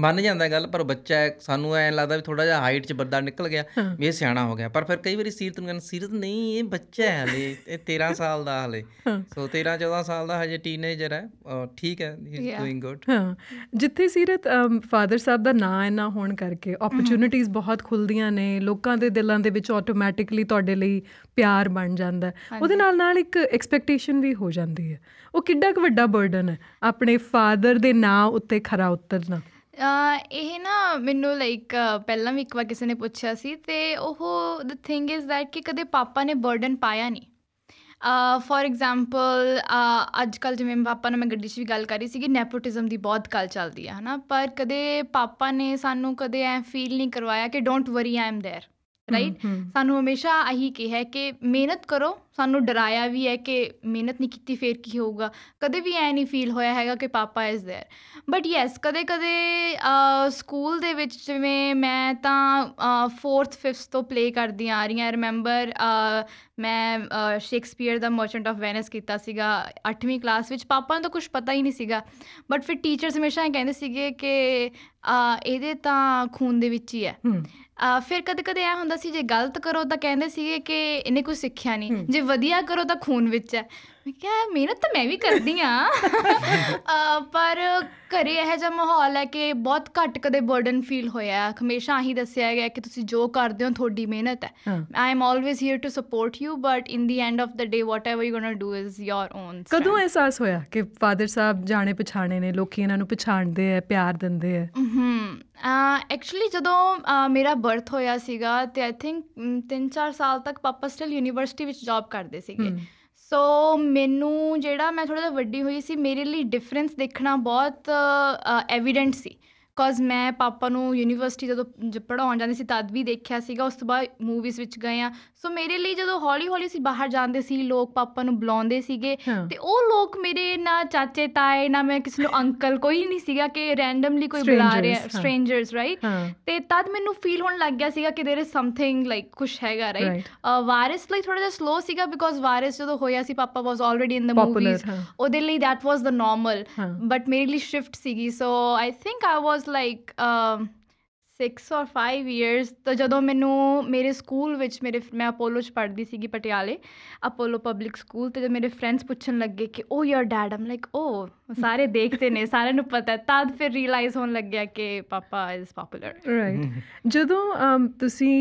ਮੰਨ ਜਾਂਦਾ ਗੱਲ ਪਰ ਬੱਚਾ ਸਾਨੂੰ ਐਂ ਲੱਗਦਾ ਵੀ ਥੋੜਾ ਜਿਹਾ ਹਾਈਟ 'ਚ ਬੰਦਾ ਨਿਕਲ ਗਿਆ ਵੀ ਇਹ ਸਿਆਣਾ ਹੋ ਗਿਆ ਪਰ ਫਿਰ ਕਈ ਵਾਰੀ ਸੀਰਤ ਨੂੰ ਕਹਿੰਦੇ ਸੀਰਤ ਨਹੀਂ ਇਹ ਬੱਚਾ ਹੈ ਹਲੇ ਇਹ 13 ਸਾਲ ਦਾ ਹਲੇ ਸੋ 13 14 ਸਾਲ ਦਾ ਹਜੇ ਟੀਨੇਜਰ ਹੈ ਠੀਕ ਹੈ ਹੀ ਇਜ਼ ਡੂਇੰਗ ਗੁੱਡ ਜਿੱਥੇ ਸੀਰਤ ਫਾਦਰ ਸਾਹਿਬ ਦਾ ਨਾਂ ਇਹਨਾ ਹੋਣ ਕਰਕੇ ਓਪਰਚ्युनिटीज ਬਹੁਤ ਖੁੱਲਦੀਆਂ ਨੇ ਲੋਕਾਂ ਦੇ ਦਿਲਾਂ ਦੇ ਵਿੱਚ ਆਟੋਮੈਟਿਕਲੀ ਤੁਹਾਡੇ ਲਈ ਪਿਆਰ ਬਣ ਜਾਂਦਾ ਉਹਦੇ ਨਾਲ ਨਾਲ ਇੱਕ ਐਕਸਪੈਕਟੇਸ਼ਨ ਵੀ ਹੋ ਜਾਂਦੀ ਹੈ ਉਹ ਕਿੱਡਾ ਕੁ ਵੱਡਾ ਬਰਡਨ ਹੈ ਆਪਣੇ ਫਾਦਰ ਦੇ ਨਾਂ ਉੱਤੇ ਖਰਾ ਉਤਰਨਾ ਇਹ ਨਾ ਮੈਨੂੰ ਲਾਈਕ ਪਹਿਲਾਂ ਵੀ ਇੱਕ ਵਾਰ ਕਿਸੇ ਨੇ ਪੁੱਛਿਆ ਸੀ ਤੇ ਉਹ ਦ ਥਿੰਗ ਇਜ਼ ਦੈਟ ਕਿ ਕਦੇ ਪਾਪਾ ਨੇ ਬਰਡਨ ਪਾਇਆ ਨਹੀਂ ਫੋਰ ਐਗਜ਼ਾਮਪਲ ਅੱਜ ਕੱਲ ਜਿਵੇਂ ਪਾਪਾ ਨਾਲ ਮੈਂ ਗੱਡੀ 'ਚ ਵੀ ਗੱਲ ਕਰੀ ਸੀ ਕਿ ਨੈਪੋਟਿਜ਼ਮ ਦੀ ਬਹੁਤ ਗੱਲ ਚੱਲਦੀ ਹੈ ਹਨਾ ਪਰ ਕਦੇ ਪਾਪਾ ਨੇ ਸਾਨੂੰ ਕਦੇ ਐ ਫੀਲ ਨਹੀਂ ਕਰਵਾਇਆ ਕਿ don't worry I'm there right ਸਾਨੂੰ ਹਮੇਸ਼ਾ ਆਹੀ ਕਿਹਾ ਕਿ ਮਿਹਨਤ ਕਰੋ ਸਾਨੂੰ ਡਰਾਇਆ ਵੀ ਹੈ ਕਿ ਮਿਹਨਤ ਨਹੀਂ ਕੀਤੀ ਫਿਰ ਕੀ ਹੋਊਗਾ ਕਦੇ ਵੀ ਐ ਨਹੀਂ ਫੀਲ ਹੋਇਆ ਹੈਗਾ ਕਿ papa is there but yes ਕਦੇ ਕਦੇ ਸਕੂਲ ਦੇ ਵਿੱਚ ਜਿਵੇਂ ਮੈਂ ਤਾਂ 4th 5th ਤੋਂ ਪਲੇ ਕਰਦੀ ਆ ਰਹੀ ਹਾਂ ਰਿਮੈਂਬਰ ਮੈਂ ਸ਼ੇਕਸਪੀਅਰ ਦਾ ਮਰਚੈਂਟ ਆਫ ਵੈਨਿਸ ਕੀਤਾ ਸੀਗਾ 8ਵੀਂ ਕਲਾਸ ਵਿੱਚ ਪਾਪਾ ਨੂੰ ਤਾਂ ਕੁਝ ਪਤਾ ਹੀ ਨਹੀਂ ਸੀਗਾ ਬਟ ਫਿਰ ਟੀਚਰਸ ਹਮੇਸ਼ਾ ਇਹ ਕਹਿੰਦੇ ਸੀਗੇ ਕਿ ਇਹਦੇ ਤਾਂ ਖੂਨ ਦੇ ਵਿੱਚ ਹੀ ਹੈ ਫਿਰ ਕਦੇ ਕਦੇ ਇਹ ਹੁੰਦਾ ਸੀ ਜੇ ਗਲਤ ਕਰੋ ਤਾਂ ਕਹਿੰਦੇ ਸੀਗੇ ਕਿ ਇਹਨੇ ਕੁਝ ਸਿੱਖਿਆ ਨਹੀਂ ਜੇ ਵਧੀਆ ਕਰੋ ਤਾਂ ਖੂਨ ਵਿੱਚ ਹੈ ਮੈਂ ਕਿਹਾ ਮਿਹਨਤ ਤਾਂ ਮੈਂ ਵੀ ਕਰਦੀ ਆ ਪਰ ਘਰੇ ਇਹ ਜਿਹਾ ਮਾਹੌਲ ਹੈ ਕਿ ਬਹੁਤ ਘੱਟ ਕਦੇ ਬਰਡਨ ਫੀਲ ਹੋਇਆ ਹਮੇਸ਼ਾ ਆਹੀ ਦੱਸਿਆ ਗਿਆ ਕਿ ਤੁਸੀਂ ਜੋ ਕਰਦੇ ਹੋ ਤੁਹਾਡੀ ਮਿਹਨਤ ਹੈ I am always here to support you but in the end of the day whatever you gonna do is your own ਕਦੋਂ ਅਹਿਸਾਸ ਹੋਇਆ ਕਿ ਫਾਦਰ ਸਾਹਿਬ ਜਾਣੇ ਪਛਾਣੇ ਨੇ ਲੋਕੀ ਇਹਨਾਂ ਨੂੰ ਪਛਾਣਦੇ ਆ ਪਿਆਰ ਦਿੰਦੇ ਆ ਹਮ ਐਕਚੁਅਲੀ ਜਦੋਂ ਮੇਰਾ ਬਰਥ ਹੋਇਆ ਸੀਗਾ ਤੇ ਆਈ ਥਿੰਕ 3-4 ਸਾਲ ਤੱਕ ਪਾਪਾ ਸਟਿਲ ਯੂਨੀਵਰਸਿਟੀ ਵਿੱਚ ਜੌਬ ਕਰਦੇ ਸੀਗੇ ਸੋ ਮੈਨੂੰ ਜਿਹੜਾ ਮੈਂ ਥੋੜਾ ਜਿਹਾ ਵੱਡੀ ਹੋਈ ਸੀ ਮੇਰੇ ਲਈ ਡਿਫਰੈਂਸ ਦੇਖਣਾ ਬਹੁਤ ਐਵੀਡੈਂਟ ਸੀ ਕੋਜ਼ ਮੈਂ ਪਾਪਾ ਨੂੰ ਯੂਨੀਵਰਸਿਟੀ ਜਦੋਂ ਜ ਜਾਂਦੇ ਸੀ ਤਦ ਵੀ ਦੇਖਿਆ ਸੀਗਾ ਉਸ ਤੋਂ ਬਾਅਦ ਮੂਵੀਜ਼ ਵਿੱਚ ਗਏ ਆ ਸੋ ਮੇਰੇ ਲਈ ਜਦੋਂ ਹੌਲੀ ਹੌਲੀ ਸੀ ਬਾਹਰ ਜਾਂਦੇ ਸੀ ਲੋਕ ਪਾਪਾ ਨੂੰ ਬੁਲਾਉਂਦੇ ਸੀਗੇ ਤੇ ਉਹ ਲੋਕ ਮੇਰੇ ਨਾ ਚਾਚੇ ਤਾਏ ਨਾ ਮੈਂ ਕਿਸੇ ਨੂੰ ਅੰਕਲ ਕੋਈ ਨਹੀਂ ਸੀਗਾ ਕਿ ਰੈਂਡਮਲੀ ਕੋਈ ਬੁਲਾ ਰਿਹਾ ਸਟ੍ਰੇਂਜਰਸ ਰਾਈਟ ਤੇ ਤਦ ਮੈਨੂੰ ਫੀਲ ਹੋਣ ਲੱਗ ਗਿਆ ਸੀਗਾ ਕਿ देयर इज ਸਮਥਿੰਗ ਲਾਈਕ ਕੁਝ ਹੈਗਾ ਰਾਈਟ ਵਾਇਰਸ ਲਈ ਥੋੜਾ ਜਿਹਾ ਸਲੋ ਸੀਗਾ ਬਿਕੋਜ਼ ਵਾਇਰਸ ਜਦੋਂ ਹੋਇਆ ਸੀ ਪਾਪਾ ਵਾਸ ਆਲਰੇਡੀ ਇਨ ਦ ਮੂਵੀਜ਼ ਉਹਦੇ ਲਈ that was the normal but ਮੇਰੇ ਲਈ ਸ਼ਿਫਟ ਸੀਗੀ so I think I was like um, six or five years ਤਾਂ ਜਦੋਂ ਮੈਨੂੰ ਮੇਰੇ ਸਕੂਲ ਵਿੱਚ ਮੇਰੇ ਮੈਂ ਅਪੋਲੋ 'ਚ ਪੜ੍ਹਦੀ ਸੀਗੀ ਪਟਿਆਲੇ ਅਪੋਲੋ ਪਬਲਿਕ ਸਕੂਲ ਤੇ ਮੇਰੇ ਫਰੈਂਡਸ ਪੁੱਛਣ ਲੱਗੇ ਕਿ ਓ ਯਰ ਡੈਡ ਆਮ ਲਾਈਕ ਓ ਸਾਰੇ ਦੇਖਦੇ ਨੇ ਸਾਰਿਆਂ ਨੂੰ ਪਤਾ ਤਦ ਫਿਰ ਰੀਅਲਾਈਜ਼ ਹੋਣ ਲੱਗਿਆ ਕਿ ਪਾਪਾ ਇਜ਼ ਪਪੂਲਰ ਰਾਈਟ ਜਦੋਂ ਤੁਸੀਂ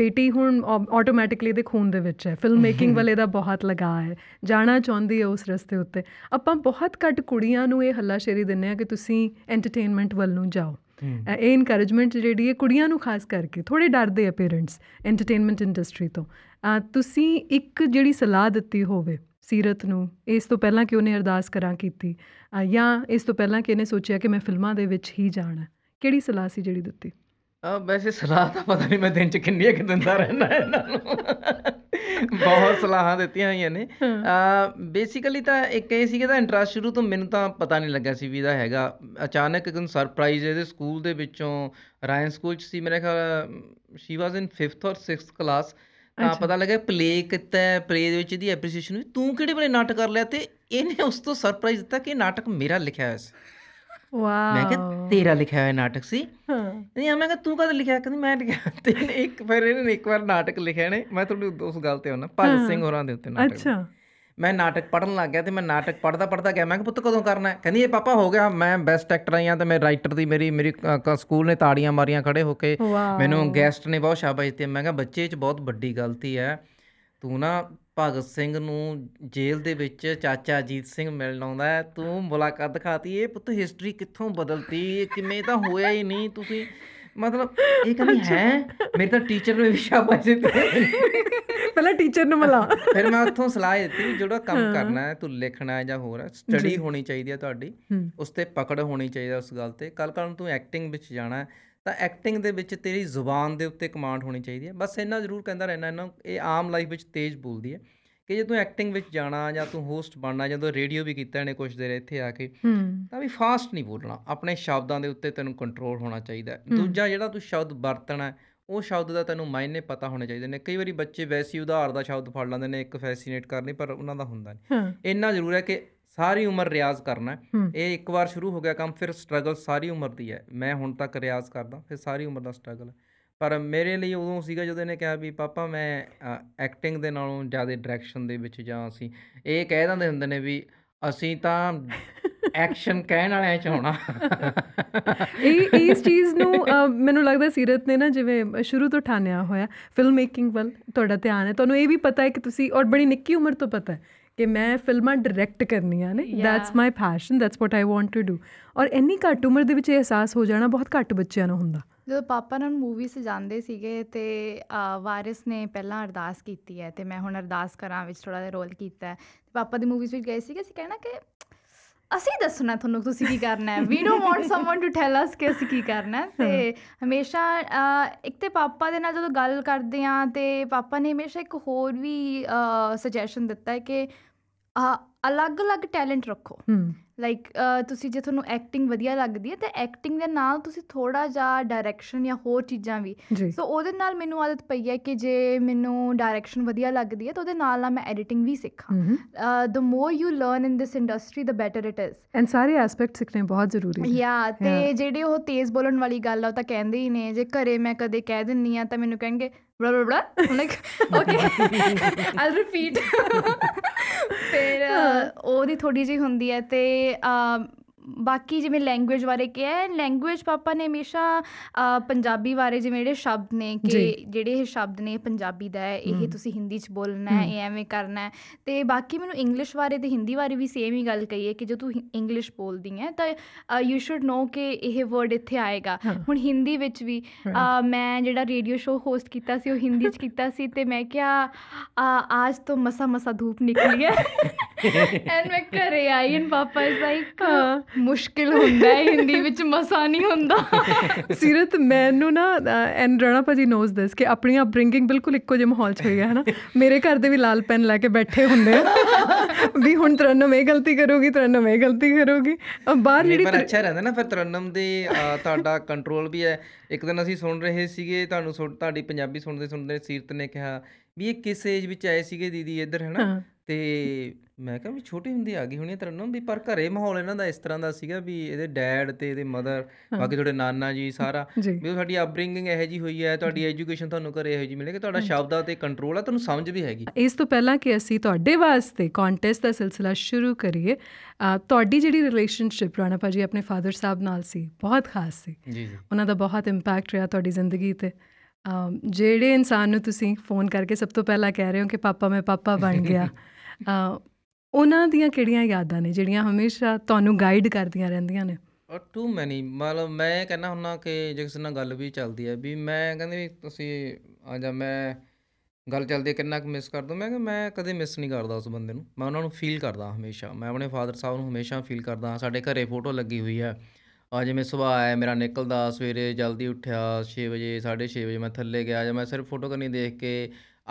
ਬੇਟੀ ਹੁਣ ਆਟੋਮੈਟਿਕਲੀ ਦੇ ਖੂਨ ਦੇ ਵਿੱਚ ਹੈ ਫਿਲਮ ਮੇਕਿੰਗ ਵਾਲੇ ਦਾ ਬਹੁਤ ਲਗਾ ਹੈ ਜਾਣਾ ਚਾਹੁੰਦੀ ਹੈ ਉਸ ਰਸਤੇ ਉੱਤੇ ਆਪਾਂ ਬਹੁਤ ਘੱਟ ਕੁੜੀਆਂ ਨੂੰ ਇਹ ਹੱਲਾਸ਼ੇਰੀ ਦਿੰਨੇ ਆ ਕਿ ਤੁਸੀਂ ਐਂਟਰਟੇਨਮੈਂਟ ਵੱਲ ਨੂੰ ਜਾਓ ਇਹ ਇਨਕਰੇਜਮੈਂਟ ਜਿਹੜੀ ਹੈ ਕੁੜੀਆਂ ਨੂੰ ਖਾਸ ਕਰਕੇ ਥੋੜੇ ਡਰਦੇ ਆ ਪੇਰੈਂਟਸ ਐਂਟਰਟੇਨਮੈਂਟ ਇੰਡਸਟਰੀ ਤੋਂ ਆ ਤੁਸੀਂ ਇੱਕ ਜਿਹੜੀ ਸਲਾਹ ਦਿੱਤੀ ਹੋਵੇ ਸੀਰਤ ਨੂੰ ਇਸ ਤੋਂ ਪਹਿਲਾਂ ਕਿ ਉਹਨੇ ਅਰਦਾਸ ਕਰਾਂ ਕੀਤੀ ਜਾਂ ਇਸ ਤੋਂ ਪਹਿਲਾਂ ਕਿ ਇਹਨੇ ਸੋਚਿਆ ਕਿ ਮੈਂ ਫਿਲਮਾਂ ਦੇ ਵਿੱਚ ਹੀ ਜਾਣਾ ਕਿਹੜੀ ਸਲਾਹ ਸੀ ਜਿਹੜੀ ਦਿੱਤੀ ਅ, ਵੈਸੇ ਸਲਾਹ ਤਾਂ ਪਤਾ ਨਹੀਂ ਮੈਂ ਦਿਨ 'ਚ ਕਿੰਨੀ ਇੱਕ ਦਿੰਦਾ ਰਹਿੰਦਾ ਇਹਨਾਂ ਨੂੰ ਬਹੁਤ ਸਲਾਹਾਂ ਦਿੱਤੀਆਂ ਹੋਈਆਂ ਨੇ ਆ ਬੇਸਿਕਲੀ ਤਾਂ ਇੱਕ ਇਹ ਸੀਗਾ ਦਾ ਇੰਟਰਸਟ ਸ਼ੁਰੂ ਤੋਂ ਮੈਨੂੰ ਤਾਂ ਪਤਾ ਨਹੀਂ ਲੱਗਾ ਸੀ ਵੀ ਇਹਦਾ ਹੈਗਾ ਅਚਾਨਕ ਇੱਕ ਸਰਪ੍ਰਾਈਜ਼ ਇਹਦੇ ਸਕੂਲ ਦੇ ਵਿੱਚੋਂ ਰਾਇਨ ਸਕੂਲ 'ਚ ਸੀ ਮੇਰੇ ਖਿਆਲ she was in 5th or 6th class ਤਾਂ ਪਤਾ ਲੱਗਾ ਪਲੇ ਕੀਤਾ ਪਲੇ ਦੇ ਵਿੱਚ ਇਹਦੀ ਐਪਰੀਸੀਏਸ਼ਨ ਤੂੰ ਕਿਹੜੇ ਵੇਲੇ ਨਾਟਕ ਕਰ ਲਿਆ ਤੇ ਇਹਨੇ ਉਸ ਤੋਂ ਸਰਪ੍ਰਾਈਜ਼ ਦਿੱਤਾ ਕਿ ਇਹ ਨਾਟਕ ਮੇਰਾ ਲਿਖਿਆ ਹੋਇਆ ਸੀ ਮੈਂ ਕਿਹਾ ਤੇਰਾ ਲਿਖਿਆ ਹੋਇਆ ਨਾਟਕ ਸੀ ਹਾਂ ਨਹੀਂ ਮੈਂ ਕਿਹਾ ਤੂੰ ਕਦ ਲਿਖਿਆ ਕਹਿੰਦੀ ਮੈਂ ਲਿਖਿਆ ਤੇ ਇੱਕ ਫਿਰ ਇਹਨੇ ਇੱਕ ਵਾਰ ਨਾਟਕ ਲਿਖਿਆ ਨੇ ਮੈਂ ਤੁਹਾਨੂੰ ਉਸ ਗੱਲ ਤੇ ਹੁਣ ਭਗਤ ਸਿੰਘ ਹੋਰਾਂ ਦੇ ਉੱਤੇ ਨਾਟਕ ਅੱਛਾ ਮੈਂ ਨਾਟਕ ਪੜਨ ਲੱਗ ਗਿਆ ਤੇ ਮੈਂ ਨਾਟਕ ਪੜਦਾ ਪੜਦਾ ਗਿਆ ਮੈਂ ਕਿ ਪੁੱਤ ਕਦੋਂ ਕਰਨਾ ਹੈ? ਕਹਿੰਦੀ ਇਹ ਪਾਪਾ ਹੋ ਗਿਆ ਮੈਂ ਬੈਸਟ ਐਕਟਰ ਆਇਆ ਤੇ ਮੈਂ ਰਾਈਟਰ ਦੀ ਮੇਰੀ ਮੇਰੀ ਸਕੂਲ ਨੇ ਤਾੜੀਆਂ ਮਾਰੀਆਂ ਖੜੇ ਹੋ ਕੇ ਮੈਨੂੰ ਗੈਸਟ ਨੇ ਬਹੁਤ ਸ਼ਾਬਾਸ਼ ਦਿੱਤੀ ਮੈਂ ਕਿ ਬੱਚੇ ਚ ਬਹੁਤ ਵੱਡੀ ਗਲਤੀ ਹੈ ਤੂੰ ਨਾ ਭਗਤ ਸਿੰਘ ਨੂੰ ਜੇਲ੍ਹ ਦੇ ਵਿੱਚ ਚਾਚਾ ਅਜੀਤ ਸਿੰਘ ਮਿਲਣ ਆਉਂਦਾ ਤੂੰ ਮੁਲਾਕਾਤ ਦਿਖਾਤੀ ਇਹ ਪੁੱਤ ਹਿਸਟਰੀ ਕਿੱਥੋਂ ਬਦਲਤੀ ਕਿਵੇਂ ਤਾਂ ਹੋਇਆ ਹੀ ਨਹੀਂ ਤੁਸੀਂ ਮਤਲਬ ਇਹ ਕਮੀ ਹੈ ਮੇਰੇ ਤਾਂ ਟੀਚਰ ਨੂੰ ਵਿਸ਼ਾ ਪਾਸੇ ਪਹਿਲਾਂ ਟੀਚਰ ਨੂੰ ਮਿਲਾ ਫਿਰ ਮੈਂ ਉੱਥੋਂ ਸਲਾਹ ਦਿੱਤੀ ਜਿਹੜਾ ਕੰਮ ਕਰਨਾ ਹੈ ਤੂੰ ਲਿਖਣਾ ਹੈ ਜਾਂ ਹੋਰ ਹੈ ਸਟੱਡੀ ਹੋਣੀ ਚਾਹੀਦੀ ਹੈ ਤੁਹਾਡੀ ਉਸ ਤੇ ਪਕੜ ਹੋਣੀ ਚਾਹੀਦੀ ਹੈ ਉਸ ਗੱਲ ਤੇ ਕੱਲ ਕੱਲ ਨੂੰ ਤੂੰ ਐਕਟਿੰਗ ਵਿੱਚ ਜਾਣਾ ਹੈ ਤਾਂ ਐਕਟਿੰਗ ਦੇ ਵਿੱਚ ਤੇਰੀ ਜ਼ੁਬਾਨ ਦੇ ਉੱਤੇ ਕਮਾਂਡ ਹੋਣੀ ਚਾਹੀਦੀ ਹੈ ਬਸ ਇੰਨਾ ਜ਼ਰੂਰ ਕਹਿੰਦਾ ਰਹਿਣਾ ਇਹਨਾਂ ਇਹ ਆਮ ਲਾਈਫ ਵਿੱਚ ਤੇਜ਼ ਬੋਲਦੀ ਹੈ ਕਿ ਜੇ ਤੂੰ ਐਕਟਿੰਗ ਵਿੱਚ ਜਾਣਾ ਜਾਂ ਤੂੰ ਹੋਸਟ ਬਣਨਾ ਜਾਂ ਤੂੰ ਰੇਡੀਓ ਵੀ ਕੀਤਾ ਨੇ ਕੁਝ ਦੇਰ ਇੱਥੇ ਆ ਕੇ ਤਾਂ ਵੀ ਫਾਸਟ ਨਹੀਂ ਬੋਲਣਾ ਆਪਣੇ ਸ਼ਬਦਾਂ ਦੇ ਉੱਤੇ ਤੈਨੂੰ ਕੰਟਰੋਲ ਹੋਣਾ ਚਾਹੀਦਾ ਦੂਜਾ ਜਿਹੜਾ ਤੂੰ ਸ਼ਬਦ ਵਰਤਣਾ ਉਹ ਸ਼ਬਦ ਦਾ ਤੈਨੂੰ ਮਾਇਨੇ ਪਤਾ ਹੋਣੇ ਚਾਹੀਦੇ ਨੇ ਕਈ ਵਾਰੀ ਬੱਚੇ ਵੈਸੀ ਉਧਾਰ ਦਾ ਸ਼ਬਦ ਫੜ ਲੈਂਦੇ ਨੇ ਇੱਕ ਫੈਸੀਨੇਟ ਕਰਨੀ ਪਰ ਉਹਨਾਂ ਦਾ ਹੁੰਦਾ ਨਹੀਂ ਇੰਨਾ ਜ਼ਰੂਰ ਹੈ ਕਿ ਸਾਰੀ ਉਮਰ ਰਿਆਜ਼ ਕਰਨਾ ਇਹ ਇੱਕ ਵਾਰ ਸ਼ੁਰੂ ਹੋ ਗਿਆ ਕੰਮ ਫਿਰ ਸਟਰਗਲ ਸਾਰੀ ਉਮਰ ਦੀ ਹੈ ਮੈਂ ਹੁਣ ਤੱਕ ਰਿਆਜ਼ ਕਰਦਾ ਫਿਰ ਸਾਰੀ ਉਮਰ ਦਾ ਸਟਰਗਲ ਹੈ ਪਰ ਮੇਰੇ ਲਈ ਉਦੋਂ ਸੀਗਾ ਜਦੋਂ ਇਹਨੇ ਕਿਹਾ ਵੀ ਪਾਪਾ ਮੈਂ ਐਕਟਿੰਗ ਦੇ ਨਾਲੋਂ ਜ਼ਿਆਦਾ ਡਾਇਰੈਕਸ਼ਨ ਦੇ ਵਿੱਚ ਜਾ ਅਸੀਂ ਇਹ ਕਹਿ ਦਿੰਦੇ ਹੁੰਦੇ ਨੇ ਵੀ ਅਸੀਂ ਤਾਂ ਐਕਸ਼ਨ ਕਹਿਣ ਵਾਲਿਆਂ ਚ ਹੋਣਾ ਇਹ ਇਸ ਚੀਜ਼ ਨੂੰ ਮੈਨੂੰ ਲੱਗਦਾ ਸੀਰਤ ਨੇ ਨਾ ਜਿਵੇਂ ਸ਼ੁਰੂ ਤੋਂ ਠਾਣਿਆ ਹੋਇਆ ਫਿਲਮ ਮੇਕਿੰਗ ਵੱਲ ਤੁਹਾਡਾ ਧਿਆਨ ਹੈ ਤੁਹਾਨੂੰ ਇਹ ਵੀ ਪਤਾ ਹੈ ਕਿ ਤੁਸੀਂ ਔਰ ਬੜੀ ਨਿੱਕੀ ਉਮਰ ਤੋਂ ਪਤਾ ਹੈ ਕਿ ਮੈਂ ਫਿਲਮਾਂ ਡਾਇਰੈਕਟ ਕਰਨੀਆਂ ਨੇ that's my passion that's what I want to do ਔਰ ਇੰਨੀ ਘੱਟ ਉਮਰ ਦੇ ਵਿੱਚ ਇਹ ਅਹਿਸਾਸ ਹੋ ਜਾਣਾ ਬਹੁਤ ਘੱਟ ਬੱਚਿਆਂ ਨੂੰ ਹੁੰਦਾ ਜਦੋਂ ਪਾਪਾ ਨਾਲ ਮੂਵੀ ਜਾਂਦੇ ਸੀਗੇ ਤੇ ਵਾਰਿਸ ਨੇ ਪਹਿਲਾਂ ਅਰਦਾਸ ਕੀਤੀ ਹੈ ਤੇ ਮੈਂ ਹੁਣ ਅਰਦਾਸ ਕਰਾਂ ਵਿੱਚ ਥੋੜਾ ਜਿਹਾ ਰੋਲ ਕੀਤਾ ਹੈ ਪਾਪਾ ਦੀ ਮੂਵੀਜ਼ ਵਿੱਚ ਗਏ ਸੀਗੇ ਅਸੀਂ ਕਹਿਣਾ ਕਿ ਅਸੀਂ ਦੱਸਣਾ ਤੁਹਾਨੂੰ ਤੁਸੀਂ ਕੀ ਕਰਨਾ ਹੈ we don't want someone to tell us ਕਿ ਅਸੀਂ ਕੀ ਕਰਨਾ ਹੈ ਤੇ ਹਮੇਸ਼ਾ ਇੱਕ ਤੇ ਪਾਪਾ ਦੇ ਨਾਲ ਜਦੋਂ ਗੱਲ ਕਰਦੇ ਆ ਤੇ ਪਾਪਾ ਨੇ ਹਮੇਸ਼ਾ ਇੱਕ ਹੋਰ ਵੀ ਸੁਜੈਸ਼ਨ ਦਿੱਤਾ ਹੈ ਕਿ ਅਲੱਗ-ਅਲੱਗ ਟੈਲੈਂਟ ਰੱਖੋ ਲਾਈਕ ਤੁਸੀਂ ਜੇ ਤੁਹਾਨੂੰ ਐਕਟਿੰਗ ਵਧੀਆ ਲੱਗਦੀ ਹੈ ਤਾਂ ਐਕਟਿੰਗ ਦੇ ਨਾਲ ਤੁਸੀਂ ਥੋੜਾ ਜਿਹਾ ਡਾਇਰੈਕਸ਼ਨ ਜਾਂ ਹੋਰ ਚੀਜ਼ਾਂ ਵੀ ਸੋ ਉਹਦੇ ਨਾਲ ਮੈਨੂੰ ਆਦਤ ਪਈ ਹੈ ਕਿ ਜੇ ਮੈਨੂੰ ਡਾਇਰੈਕਸ਼ਨ ਵਧੀਆ ਲੱਗਦੀ ਹੈ ਤਾਂ ਉਹਦੇ ਨਾਲ ਨਾਲ ਮੈਂ ਐਡੀਟਿੰਗ ਵੀ ਸਿੱਖਾਂ the more you learn in this industry the better it is and ਸਾਰੇ ਐਸਪੈਕਟ ਸਿੱਖਣੇ ਬਹੁਤ ਜ਼ਰੂਰੀ ਹੈ ਯਾ ਤੇ ਜਿਹੜੇ ਉਹ ਤੇਜ਼ ਬੋਲਣ ਵਾਲੀ ਗੱਲ ਆ ਉਹ ਤਾਂ ਕਹਿੰਦੇ ਹੀ ਨੇ ਜੇ ਘਰੇ ਮੈਂ ਕਦੇ ਕਹਿ ਦਿੰਨੀ ਆ ਤਾਂ ਮੈਨੂੰ ਕਹਿਣਗੇ blah blah blah i'm like okay i'll repeat ਫਿਰ ਉਹਦੀ ਥੋੜੀ ਜੀ ਹੁੰਦੀ ਹੈ ਤੇ ਬਾਕੀ ਜਿਵੇਂ ਲੈਂਗੁਏਜ ਬਾਰੇ ਕਿ ਹੈ ਲੈਂਗੁਏਜ ਪਾਪਾ ਨੇ ਹਮੇਸ਼ਾ ਪੰਜਾਬੀ ਬਾਰੇ ਜਿਵੇਂ ਜਿਹੜੇ ਸ਼ਬਦ ਨੇ ਕਿ ਜਿਹੜੇ ਇਹ ਸ਼ਬਦ ਨੇ ਪੰਜਾਬੀ ਦਾ ਹੈ ਇਹ ਤੁਸੀਂ ਹਿੰਦੀ ਚ ਬੋਲਣਾ ਹੈ ਇਹ ਐਵੇਂ ਕਰਨਾ ਹੈ ਤੇ ਬਾਕੀ ਮੈਨੂੰ ਇੰਗਲਿਸ਼ ਬਾਰੇ ਤੇ ਹਿੰਦੀ ਬਾਰੇ ਵੀ ਸੇਮ ਹੀ ਗੱਲ ਕਹੀ ਹੈ ਕਿ ਜੇ ਤੂੰ ਇੰਗਲਿਸ਼ ਬੋਲਦੀ ਹੈ ਤਾਂ ਯੂ ਸ਼ੁਡ ਨੋ ਕਿ ਇਹ ਵਰਡ ਇੱਥੇ ਆਏਗਾ ਹੁਣ ਹਿੰਦੀ ਵਿੱਚ ਵੀ ਮੈਂ ਜਿਹੜਾ ਰੇਡੀਓ ਸ਼ੋਅ ਹੋਸਟ ਕੀਤਾ ਸੀ ਉਹ ਹਿੰਦੀ ਚ ਕੀਤਾ ਸੀ ਤੇ ਮੈਂ ਕਿਹਾ ਅੱਜ ਤੋਂ ਮਸਾ ਮਸਾ ਧੂਪ ਨਿਕਲੀ ਹੈ ਐਨ ਮੈਂ ਘਰੇ ਆਈ ਐਂਡ ਪਾਪਾ ਇਸ ਲਾਈਕ ਮੁਸ਼ਕਿਲ ਹੁੰਦਾ ਹੈ ਹਿੰਦੀ ਵਿੱਚ ਮਸਾ ਨਹੀਂ ਹੁੰਦਾ ਸਿਰਤ ਮੈਨੂੰ ਨਾ ਐਨ ਰਣਾ ਭਾਜੀ ਨੋਜ਼ ਦਿਸ ਕਿ ਆਪਣੀ ਅਪਬ੍ਰਿੰਗਿੰਗ ਬਿਲਕੁਲ ਇੱਕੋ ਜਿਹੇ ਮਾਹੌਲ 'ਚ ਹੋਈ ਹੈ ਹਨਾ ਮੇਰੇ ਘਰ ਦੇ ਵੀ ਲਾਲ ਪੈਨ ਲੈ ਕੇ ਬੈਠੇ ਹੁੰਦੇ ਆ ਵੀ ਹੁਣ ਤਰਨਮ ਇਹ ਗਲਤੀ ਕਰੋਗੀ ਤਰਨਮ ਇਹ ਗਲਤੀ ਕਰੋਗੀ ਬਾਹਰ ਜਿਹੜੀ ਪਰ ਅੱਛਾ ਰਹਿੰਦਾ ਨਾ ਫਿਰ ਤਰਨਮ ਦੇ ਤੁਹਾਡਾ ਕੰਟਰੋਲ ਵੀ ਹੈ ਇੱਕ ਦਿਨ ਅਸੀਂ ਸੁਣ ਰਹੇ ਸੀਗੇ ਤੁਹਾਨੂੰ ਤੁਹਾਡੀ ਪੰਜਾਬੀ ਸੁਣਦੇ ਸੁਣਦੇ ਸਿਰਤ ਨੇ ਕਿਹਾ ਵੀ ਇਹ ਕਿਸ ਏਜ ਵਿੱਚ ਆਏ ਸੀਗੇ ਦੀਦੀ ਇੱਧਰ ਨਾ ਤੇ ਮੈਂ ਕਿਹਾ ਵੀ ਛੋਟੀ ਹੁੰਦੀ ਆ ਗਈ ਹੁਣੀ ਤਰ੍ਹਾਂ ਤਰਨਮ ਵੀ ਪਰ ਘਰੇ ਮਾਹੌਲ ਇਹਨਾਂ ਦਾ ਇਸ ਤਰ੍ਹਾਂ ਦਾ ਸੀਗਾ ਵੀ ਇਹਦੇ ਡੈਡ ਤੇ ਇਹਦੇ ਮਦਰ ਬਾਕੀ ਤੁਹਾਡੇ ਨਾਨਾ ਜੀ ਸਾਰਾ ਵੀ ਉਹ ਸਾਡੀ ਅਪਬ੍ਰਿੰਗਿੰਗ ਇਹੋ ਜੀ ਹੋਈ ਹੈ ਤੁਹਾਡੀ ਐਜੂਕੇਸ਼ਨ ਤੁਹਾਨੂੰ ਘਰੇ ਇਹੋ ਜੀ ਮਿਲੇਗੀ ਤੁਹਾਡਾ ਸ਼ਬਦਾਂ ਤੇ ਕੰਟਰੋਲ ਆ ਤੁਹਾਨੂੰ ਸਮਝ ਵੀ ਹੈਗੀ ਇਸ ਤੋਂ ਪਹਿਲਾਂ ਕਿ ਅਸੀਂ ਤੁਹਾਡੇ ਵਾਸਤੇ ਕੰਟੈਸਟ ਦਾ ਸਿਲਸਿਲਾ ਸ਼ੁਰੂ ਕਰੀਏ ਤੁਹਾਡੀ ਜਿਹੜੀ ਰਿਲੇਸ਼ਨਸ਼ਿਪ ਰਾਣਾ ਭਾਜੀ ਆਪਣੇ ਫਾਦਰ ਸਾਹਿਬ ਨਾਲ ਸੀ ਬਹੁਤ ਖਾਸ ਸੀ ਜੀ ਜੀ ਉਹਨਾਂ ਦਾ ਬਹੁਤ ਇੰਪੈਕਟ ਰਿਹਾ ਤੁਹਾਡੀ ਜ਼ਿੰਦਗੀ ਤੇ ਜਿਹੜੇ ਇਨਸਾਨ ਨੂੰ ਤੁਸੀਂ ਫੋਨ ਕਰਕੇ ਸਭ ਤੋਂ ਪਹਿਲਾਂ ਕਹਿ ਰਹੇ ਹੋ ਕਿ ਪਾਪਾ ਮੈਂ ਪਾਪਾ ਬਣ ਗਿਆ ਉਹਨਾਂ ਦੀਆਂ ਕਿਹੜੀਆਂ ਯਾਦਾਂ ਨੇ ਜਿਹੜੀਆਂ ਹਮੇਸ਼ਾ ਤੁਹਾਨੂੰ ਗਾਈਡ ਕਰਦੀਆਂ ਰਹਿੰਦੀਆਂ ਨੇ ਔਰ ਟੂ ਮੈਨੀ ਮਤਲਬ ਮੈਂ ਕਹਿੰਦਾ ਹੁੰਨਾ ਕਿ ਜੇ ਕਿਸੇ ਨਾਲ ਗੱਲ ਵੀ ਚੱਲਦੀ ਹੈ ਵੀ ਮੈਂ ਕਹਿੰਦੇ ਵੀ ਤੁਸੀਂ ਆ ਜਾ ਮੈਂ ਗੱਲ ਚੱਲਦੀ ਕਿੰਨਾ ਕੁ ਮਿਸ ਕਰਦਾ ਮੈਂ ਕਿ ਮੈਂ ਕਦੇ ਮਿਸ ਨਹੀਂ ਕਰਦਾ ਉਸ ਬੰਦੇ ਨੂੰ ਮੈਂ ਉਹਨਾਂ ਨੂੰ ਫੀਲ ਕਰਦਾ ਹਮੇਸ਼ਾ ਮੈਂ ਆਪਣੇ ਫਾਦਰ ਸਾਹਿਬ ਨੂੰ ਹਮੇਸ਼ਾ ਫੀਲ ਕਰਦਾ ਸਾਡੇ ਘਰੇ ਫੋਟੋ ਲੱਗੀ ਹੋਈ ਹੈ ਅੱਜ ਮੈਂ ਸਵੇਰ ਆਇਆ ਮੇਰਾ ਨਿਕਲਦਾ ਸਵੇਰੇ ਜਲਦੀ ਉੱਠਿਆ 6 ਵਜੇ 6:30 ਵਜੇ ਮੈਂ ਥੱਲੇ ਗਿਆ ਜਾਂ ਮੈਂ ਸਿਰਫ ਫੋਟੋ ਕਰਨੀ ਦੇਖ ਕੇ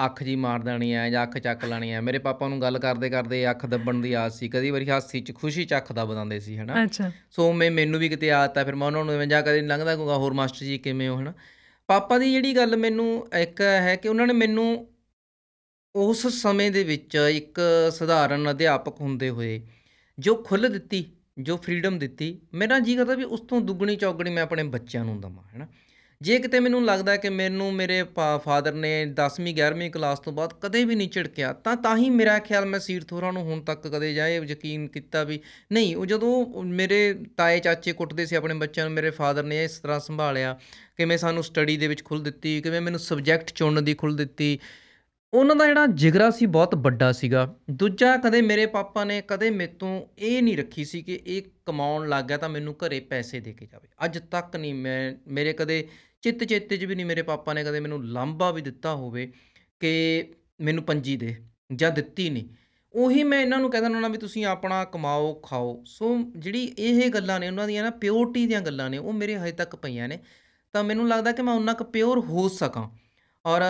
ਅੱਖ ਜੀ ਮਾਰ ਦੇਣੀ ਆ ਜਾਂ ਅੱਖ ਚੱਕ ਲੈਣੀ ਆ ਮੇਰੇ ਪਾਪਾ ਨੂੰ ਗੱਲ ਕਰਦੇ ਕਰਦੇ ਅੱਖ ਦੱਬਣ ਦੀ ਆਸ ਸੀ ਕਦੀ ਵਾਰੀ ਹਾਸੀ ਚ ਖੁਸ਼ੀ ਚ ਅੱਖ ਦੱਬ ਦਿੰਦੇ ਸੀ ਹਨਾ ਅੱਛਾ ਸੋ ਮੈਂ ਮੈਨੂੰ ਵੀ ਕਿਤੇ ਆਦਤ ਆ ਫਿਰ ਮੈਂ ਉਹਨਾਂ ਨੂੰ ਜਾਂ ਕਦੀ ਲੰਘਦਾ ਕੋਗਾ ਹੋਰ ਮਾਸਟਰ ਜੀ ਕਿਵੇਂ ਹੋ ਹਨਾ ਪਾਪਾ ਦੀ ਜਿਹੜੀ ਗੱਲ ਮੈਨੂੰ ਇੱਕ ਹੈ ਕਿ ਉਹਨਾਂ ਨੇ ਮੈਨੂੰ ਉਸ ਸਮੇਂ ਦੇ ਵਿੱਚ ਇੱਕ ਸਧਾਰਨ ਅਧਿਆਪਕ ਹੁੰਦੇ ਹੋਏ ਜੋ ਖੁੱਲ੍ਹ ਦਿੱਤੀ ਜੋ ਫ੍ਰੀडम ਦਿੱਤੀ ਮੇਰਾ ਜੀ ਕਰਦਾ ਵੀ ਉਸ ਤੋਂ ਦੁੱਗਣੀ ਚੌਗਣੀ ਮੈਂ ਆਪਣੇ ਬੱਚਿਆਂ ਨੂੰ ਦਵਾਂ ਹੈਨਾ ਜੇ ਕਿਤੇ ਮੈਨੂੰ ਲੱਗਦਾ ਕਿ ਮੈਨੂੰ ਮੇਰੇ ਫਾਦਰ ਨੇ 10ਵੀਂ 11ਵੀਂ ਕਲਾਸ ਤੋਂ ਬਾਅਦ ਕਦੇ ਵੀ ਨਹੀਂ ਝਿੜਕਿਆ ਤਾਂ ਤਾਂ ਹੀ ਮੇਰਾ ਖਿਆਲ ਮੈਂ ਸੀਰ ਥੋਰਾ ਨੂੰ ਹੁਣ ਤੱਕ ਕਦੇ ਜਾਏ ਯਕੀਨ ਕੀਤਾ ਵੀ ਨਹੀਂ ਉਹ ਜਦੋਂ ਮੇਰੇ ਤਾਏ ਚਾਚੇ ਕੁੱਟਦੇ ਸੀ ਆਪਣੇ ਬੱਚਿਆਂ ਨੂੰ ਮੇਰੇ ਫਾਦਰ ਨੇ ਇਸ ਤਰ੍ਹਾਂ ਸੰਭਾਲਿਆ ਕਿਵੇਂ ਸਾਨੂੰ ਸਟੱਡੀ ਦੇ ਵਿੱਚ ਖੁੱਲ ਦਿੱਤੀ ਕਿਵੇਂ ਮੈਨੂੰ ਸਬਜੈਕਟ ਚੁਣਨ ਦੀ ਖੁੱਲ ਦਿੱਤੀ ਉਹਨਾਂ ਦਾ ਜਿਹੜਾ ਜਿਗਰਾ ਸੀ ਬਹੁਤ ਵੱਡਾ ਸੀਗਾ ਦੂਜਾ ਕਦੇ ਮੇਰੇ ਪਾਪਾ ਨੇ ਕਦੇ ਮੇਤੋਂ ਇਹ ਨਹੀਂ ਰੱਖੀ ਸੀ ਕਿ ਇਹ ਕਮਾਉਣ ਲੱਗ ਗਿਆ ਤਾਂ ਮੈਨੂੰ ਘਰੇ ਪੈਸੇ ਦੇ ਕੇ ਜਾਵੇ ਅੱਜ ਤੱਕ ਨਹੀਂ ਮੈਂ ਮੇਰੇ ਕਦੇ ਚਿੱਤ ਚੇਤੇ 'ਚ ਵੀ ਨਹੀਂ ਮੇਰੇ ਪਾਪਾ ਨੇ ਕਦੇ ਮੈਨੂੰ ਲਾਂਭਾ ਵੀ ਦਿੱਤਾ ਹੋਵੇ ਕਿ ਮੈਨੂੰ ਪੰਜੀ ਦੇ ਜਾਂ ਦਿੱਤੀ ਨਹੀਂ ਉਹੀ ਮੈਂ ਇਹਨਾਂ ਨੂੰ ਕਹਿੰਦਾ ਹੁੰਦਾ ਵੀ ਤੁਸੀਂ ਆਪਣਾ ਕਮਾਓ ਖਾਓ ਸੋ ਜਿਹੜੀ ਇਹ ਗੱਲਾਂ ਨੇ ਉਹਨਾਂ ਦੀਆਂ ਨਾ ਪਿਓਰਟੀ ਦੀਆਂ ਗੱਲਾਂ ਨੇ ਉਹ ਮੇਰੇ ਹਜੇ ਤੱਕ ਪਈਆਂ ਨੇ ਤਾਂ ਮੈਨੂੰ ਲੱਗਦਾ ਕਿ ਮੈਂ ਉਹਨਾਂ ਕ ਪਿਓਰ ਹੋ ਸਕਾਂ ਔਰ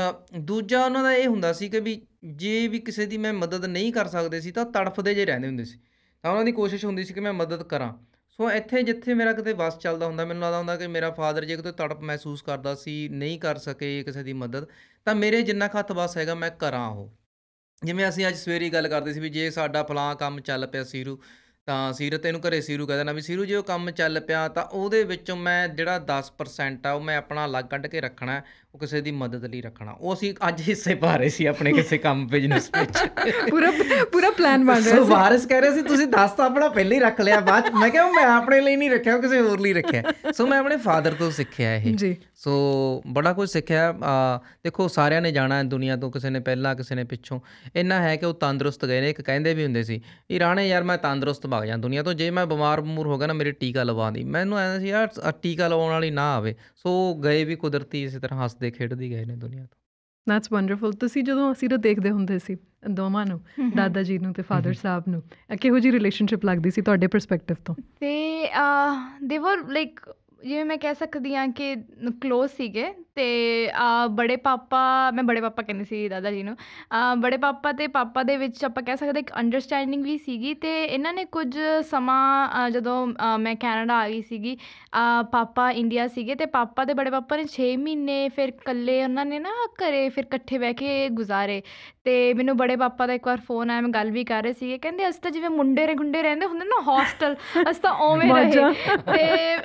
ਦੂਜਾ ਉਹਨਾਂ ਦਾ ਇਹ ਹੁੰਦਾ ਸੀ ਕਿ ਵੀ ਜੇ ਵੀ ਕਿਸੇ ਦੀ ਮੈਂ ਮਦਦ ਨਹੀਂ ਕਰ ਸਕਦੇ ਸੀ ਤਾਂ ਤੜਫਦੇ ਜੇ ਰਹਿੰਦੇ ਹੁੰਦੇ ਸੀ ਤਾਂ ਉਹਨਾਂ ਦੀ ਕੋਸ਼ਿਸ਼ ਹੁੰਦੀ ਸੀ ਕਿ ਮੈਂ ਮਦਦ ਕਰਾਂ ਸੋ ਇੱਥੇ ਜਿੱਥੇ ਮੇਰਾ ਕਿਤੇ ਵਸ ਚੱਲਦਾ ਹੁੰਦਾ ਮੈਨੂੰ ਲੱਗਦਾ ਹੁੰਦਾ ਕਿ ਮੇਰਾ ਫਾਦਰ ਜੇ ਕਿਤੇ ਤੜਪ ਮਹਿਸੂਸ ਕਰਦਾ ਸੀ ਨਹੀਂ ਕਰ ਸਕੇ ਕਿਸੇ ਦੀ ਮਦਦ ਤਾਂ ਮੇਰੇ ਜਿੰਨਾ ਖੱਤ ਵਸ ਹੈਗਾ ਮੈਂ ਕਰਾਂ ਉਹ ਜਿਵੇਂ ਅਸੀਂ ਅੱਜ ਸਵੇਰੇ ਗੱਲ ਕਰਦੇ ਸੀ ਵੀ ਜੇ ਸਾਡਾ ਫਲਾਂ ਕੰਮ ਚੱਲ ਪਿਆ ਸੀਰੂ ਤਾਂ ਸੀਰਤ ਇਹਨੂੰ ਘਰੇ ਸੀਰੂ ਕਹਿ ਦੇਣਾ ਵੀ ਸੀਰੂ ਜੇ ਉਹ ਕੰਮ ਚੱਲ ਪਿਆ ਤਾਂ ਉਹਦੇ ਵਿੱਚੋਂ ਮੈਂ ਜਿਹੜਾ 10% ਆ ਉਹ ਮੈਂ ਆਪਣਾ ਅਲੱਗ ਕੱਢ ਕੇ ਰੱਖਣਾ ਉਹ ਕਿਸੇ ਦੀ ਮਦਦ ਲਈ ਰੱਖਣਾ ਉਹ ਅਸੀਂ ਅੱਜ ਹਿੱਸੇ ਪਾ ਰਹੇ ਸੀ ਆਪਣੇ ਕਿਸੇ ਕੰਮ ਬਿਜ਼ਨਸ ਵਿੱਚ ਪੂਰਾ ਪੂਰਾ ਪਲਾਨ ਬਣ ਰਿਹਾ ਸੀ ਸੋ ਵਾਰਿਸ ਕਹਿ ਰਿਹਾ ਸੀ ਤੁਸੀਂ 10 ਤਾਂ ਆਪਣਾ ਪਹਿਲੇ ਹੀ ਰੱਖ ਲਿਆ ਬਾਅਦ ਮੈਂ ਕਿਹਾ ਮੈਂ ਆਪਣੇ ਲਈ ਨਹੀਂ ਰੱਖਿਆ ਕਿਸੇ ਹੋਰ ਲਈ ਰੱਖਿਆ ਸੋ ਮੈਂ ਆਪਣੇ ਫਾਦਰ ਤੋਂ ਸਿੱਖਿਆ ਇਹ ਜੀ ਸੋ ਬੜਾ ਕੁਝ ਸਿੱਖਿਆ ਦੇਖੋ ਸਾਰਿਆਂ ਨੇ ਜਾਣਾ ਹੈ ਦੁਨੀਆ ਤੋਂ ਕਿਸੇ ਨੇ ਪਹਿਲਾਂ ਕਿਸੇ ਨੇ ਪਿੱਛੋਂ ਇੰਨਾ ਹੈ ਕਿ ਉਹ ਤੰਦਰੁਸਤ ਗਏ ਨੇ ਇੱਕ ਕਹਿੰਦੇ ਵੀ ਹੁੰਦੇ ਸੀ ਇਹ ਰਾਣੇ ਯਾਰ ਮੈਂ ਤੰਦਰੁਸਤ ਭੱਗ ਜਾਂ ਦੁਨੀਆ ਤੋਂ ਜੇ ਮੈਂ ਬਿਮਾਰ ਬਮੂਰ ਹੋ ਗਿਆ ਨਾ ਮੇਰੇ ਟੀਕਾ ਲਵਾ ਦੀ ਮੈਨੂੰ ਐਂ ਸੀ ਯਾਰ ਟੀਕਾ ਲਵਾਉਣ ਵਾਲੀ ਨਾ ਆਵੇ ਸੋ ਗਏ ਵੀ ਕੁਦਰਤੀ ਇਸੇ ਤਰ੍ਹਾਂ ਹੱਸਦੇ ਖੇਡਦੇ ਗਏ ਨੇ ਦੁਨੀਆ ਤੋਂ ਦੈਟਸ ਵੰਡਰਫੁਲ ਤੁਸੀਂ ਜਦੋਂ ਅਸੀਂ ਤਾਂ ਦੇਖਦੇ ਹੁੰਦੇ ਸੀ ਦੋਵਾਂ ਨੂੰ ਦਾਦਾ ਜੀ ਨੂੰ ਤੇ ਫਾਦਰ ਸਾਹਿਬ ਨੂੰ ਕਿਹੋ ਜੀ ਰਿਲੇਸ਼ਨਸ਼ਿਪ ਲੱਗਦੀ ਸੀ ਤੁਹਾਡੇ ਪਰਸਪੈਕਟਿਵ ਤੋਂ ਤੇ ਦੇ ਵਰ ਲਾਈਕ ਜਿਵੇਂ ਮੈਂ ਕਹਿ ਸਕਦੀ ਹਾਂ ਕਿ ক্লোਜ਼ ਸੀਗੇ ਤੇ ਆ ਬੜੇ ਪਾਪਾ ਮੈਂ ਬੜੇ ਪਾਪਾ ਕਹਿੰਦੀ ਸੀ ਦਾਦਾ ਜੀ ਨੂੰ ਆ ਬੜੇ ਪਾਪਾ ਤੇ ਪਾਪਾ ਦੇ ਵਿੱਚ ਆਪਾਂ ਕਹਿ ਸਕਦੇ ਇੱਕ ਅੰਡਰਸਟੈਂਡਿੰਗ ਵੀ ਸੀਗੀ ਤੇ ਇਹਨਾਂ ਨੇ ਕੁਝ ਸਮਾਂ ਜਦੋਂ ਮੈਂ ਕੈਨੇਡਾ ਆ ਗਈ ਸੀਗੀ ਆ ਪਾਪਾ ਇੰਡੀਆ ਸੀਗੇ ਤੇ ਪਾਪਾ ਦੇ ਬੜੇ ਪਾਪਾ ਨੇ 6 ਮਹੀਨੇ ਫਿਰ ਇਕੱਲੇ ਉਹਨਾਂ ਨੇ ਨਾ ਘਰੇ ਫਿਰ ਇਕੱਠੇ ਬਹਿ ਕੇ ਗੁਜ਼ਾਰੇ ਤੇ ਮੈਨੂੰ ਬੜੇ ਪਾਪਾ ਦਾ ਇੱਕ ਵਾਰ ਫੋਨ ਆਇਆ ਮੈਂ ਗੱਲ ਵੀ ਕਰ ਰਹੇ ਸੀਗੇ ਕਹਿੰਦੇ ਅਸੀਂ ਤਾਂ ਜਿਵੇਂ ਮੁੰਡੇ ਰੇ ਗੁੰਡੇ ਰਹਿੰਦੇ ਹੁੰਦੇ ਨਾ ਹੋਸਟਲ ਅਸੀਂ ਤਾਂ ਓਵੇਂ ਰਹੇ ਤੇ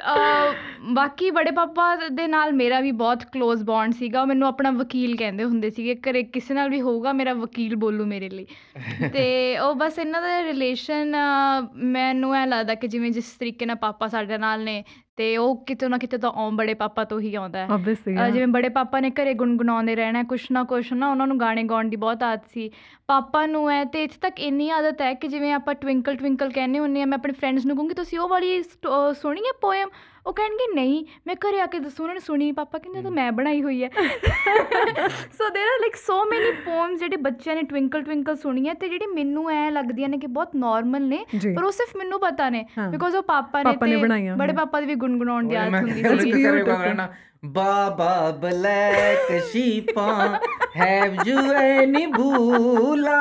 ਬਾਕੀ ਬੜੇ ਪਾਪਾ ਦੇ ਨਾਲ ਮੇਰਾ ਵੀ ਬਹੁਤ ਕਲੋਜ਼ ਬੌਂਡ ਸੀਗਾ ਉਹ ਮੈਨੂੰ ਆਪਣਾ ਵਕੀਲ ਕਹਿੰਦੇ ਹੁੰਦੇ ਸੀਗੇ ਘਰੇ ਕਿਸੇ ਨਾਲ ਵੀ ਹੋਊਗਾ ਮੇਰਾ ਵਕੀਲ ਬੋਲੂ ਮੇਰੇ ਲਈ ਤੇ ਉਹ ਬਸ ਇਹਨਾਂ ਦਾ ਰਿਲੇਸ਼ਨ ਮੈਨੂੰ ਐ ਲੱਗਦਾ ਕਿ ਜਿਵੇਂ ਜਿਸ ਤਰੀਕੇ ਨਾਲ ਪਾਪਾ ਸਾਡੇ ਨਾਲ ਨੇ ਤੇ ਉਹ ਕਿਤੇ ਨਾ ਕਿਤੇ ਤਾਂ ਆਉਂ ਬੜੇ ਪਾਪਾ ਤੋਂ ਹੀ ਆਉਂਦਾ ਹੈ ਜਿਵੇਂ ਬੜੇ ਪਾਪਾ ਨੇ ਘਰੇ ਗੁੰਗਣਾਉਂਦੇ ਰਹਿਣਾ ਕੁਛ ਨਾ ਕੁਛ ਨਾ ਉਹਨਾਂ ਨੂੰ ਗਾਣੇ ਗਾਉਣ ਦੀ ਬਹੁਤ ਆਦਤ ਸੀ ਪਾਪਾ ਨੂੰ ਐ ਤੇ ਇੱਥੇ ਤੱਕ ਇੰਨੀ ਆਦਤ ਹੈ ਕਿ ਜਿਵੇਂ ਆਪਾਂ ਟਵਿੰਕਲ ਟਵਿੰਕਲ ਕਹਿੰਨੇ ਹੁੰਨੇ ਆ ਮੈਂ ਆਪਣੇ ਫਰੈਂਡਸ ਨੂੰ ਕਹੂੰਗੀ ਤੁਸੀਂ ਉਹ ਵਾਲੀ ਸੋਹਣੀ ਪੋਇਮ ਉਹ ਕਹਿਣਗੇ ਨਹੀਂ ਮੈਂ ਘਰੇ ਆ ਕੇ ਦੱਸੂ ਉਹਨਾਂ ਨੇ ਸੁਣੀ ਪਾਪਾ ਕਹਿੰਦੇ ਤਾਂ ਮੈਂ ਬਣਾਈ ਹੋਈ ਹੈ ਸੋ देयर ਆ ਲਾਈਕ ਸੋ ਮੈਨੀ ਪੋਮਸ ਜਿਹੜੇ ਬੱਚਿਆਂ ਨੇ ਟਵਿੰਕਲ ਟਵਿੰਕਲ ਸੁਣੀ ਤੇ ਜਿਹੜੀ ਮੈਨੂੰ ਐ ਲੱਗਦੀਆਂ ਨੇ ਕਿ ਬਹੁਤ ਨਾਰਮਲ ਨੇ ਪਰ ਉਹ ਸਿਰਫ ਮੈਨੂੰ ਪਤਾ ਨੇ ਬਿਕੋਜ਼ ਉਹ ਪਾਪਾ ਨੇ ਤੇ ਬੜੇ ਪਾਪਾ ਦੀ ਵੀ ਗੁੰਗਣਾਉਣ ਦੀ ਆਦਤ ਹੁੰਦੀ ਸੀ Shipa have you any you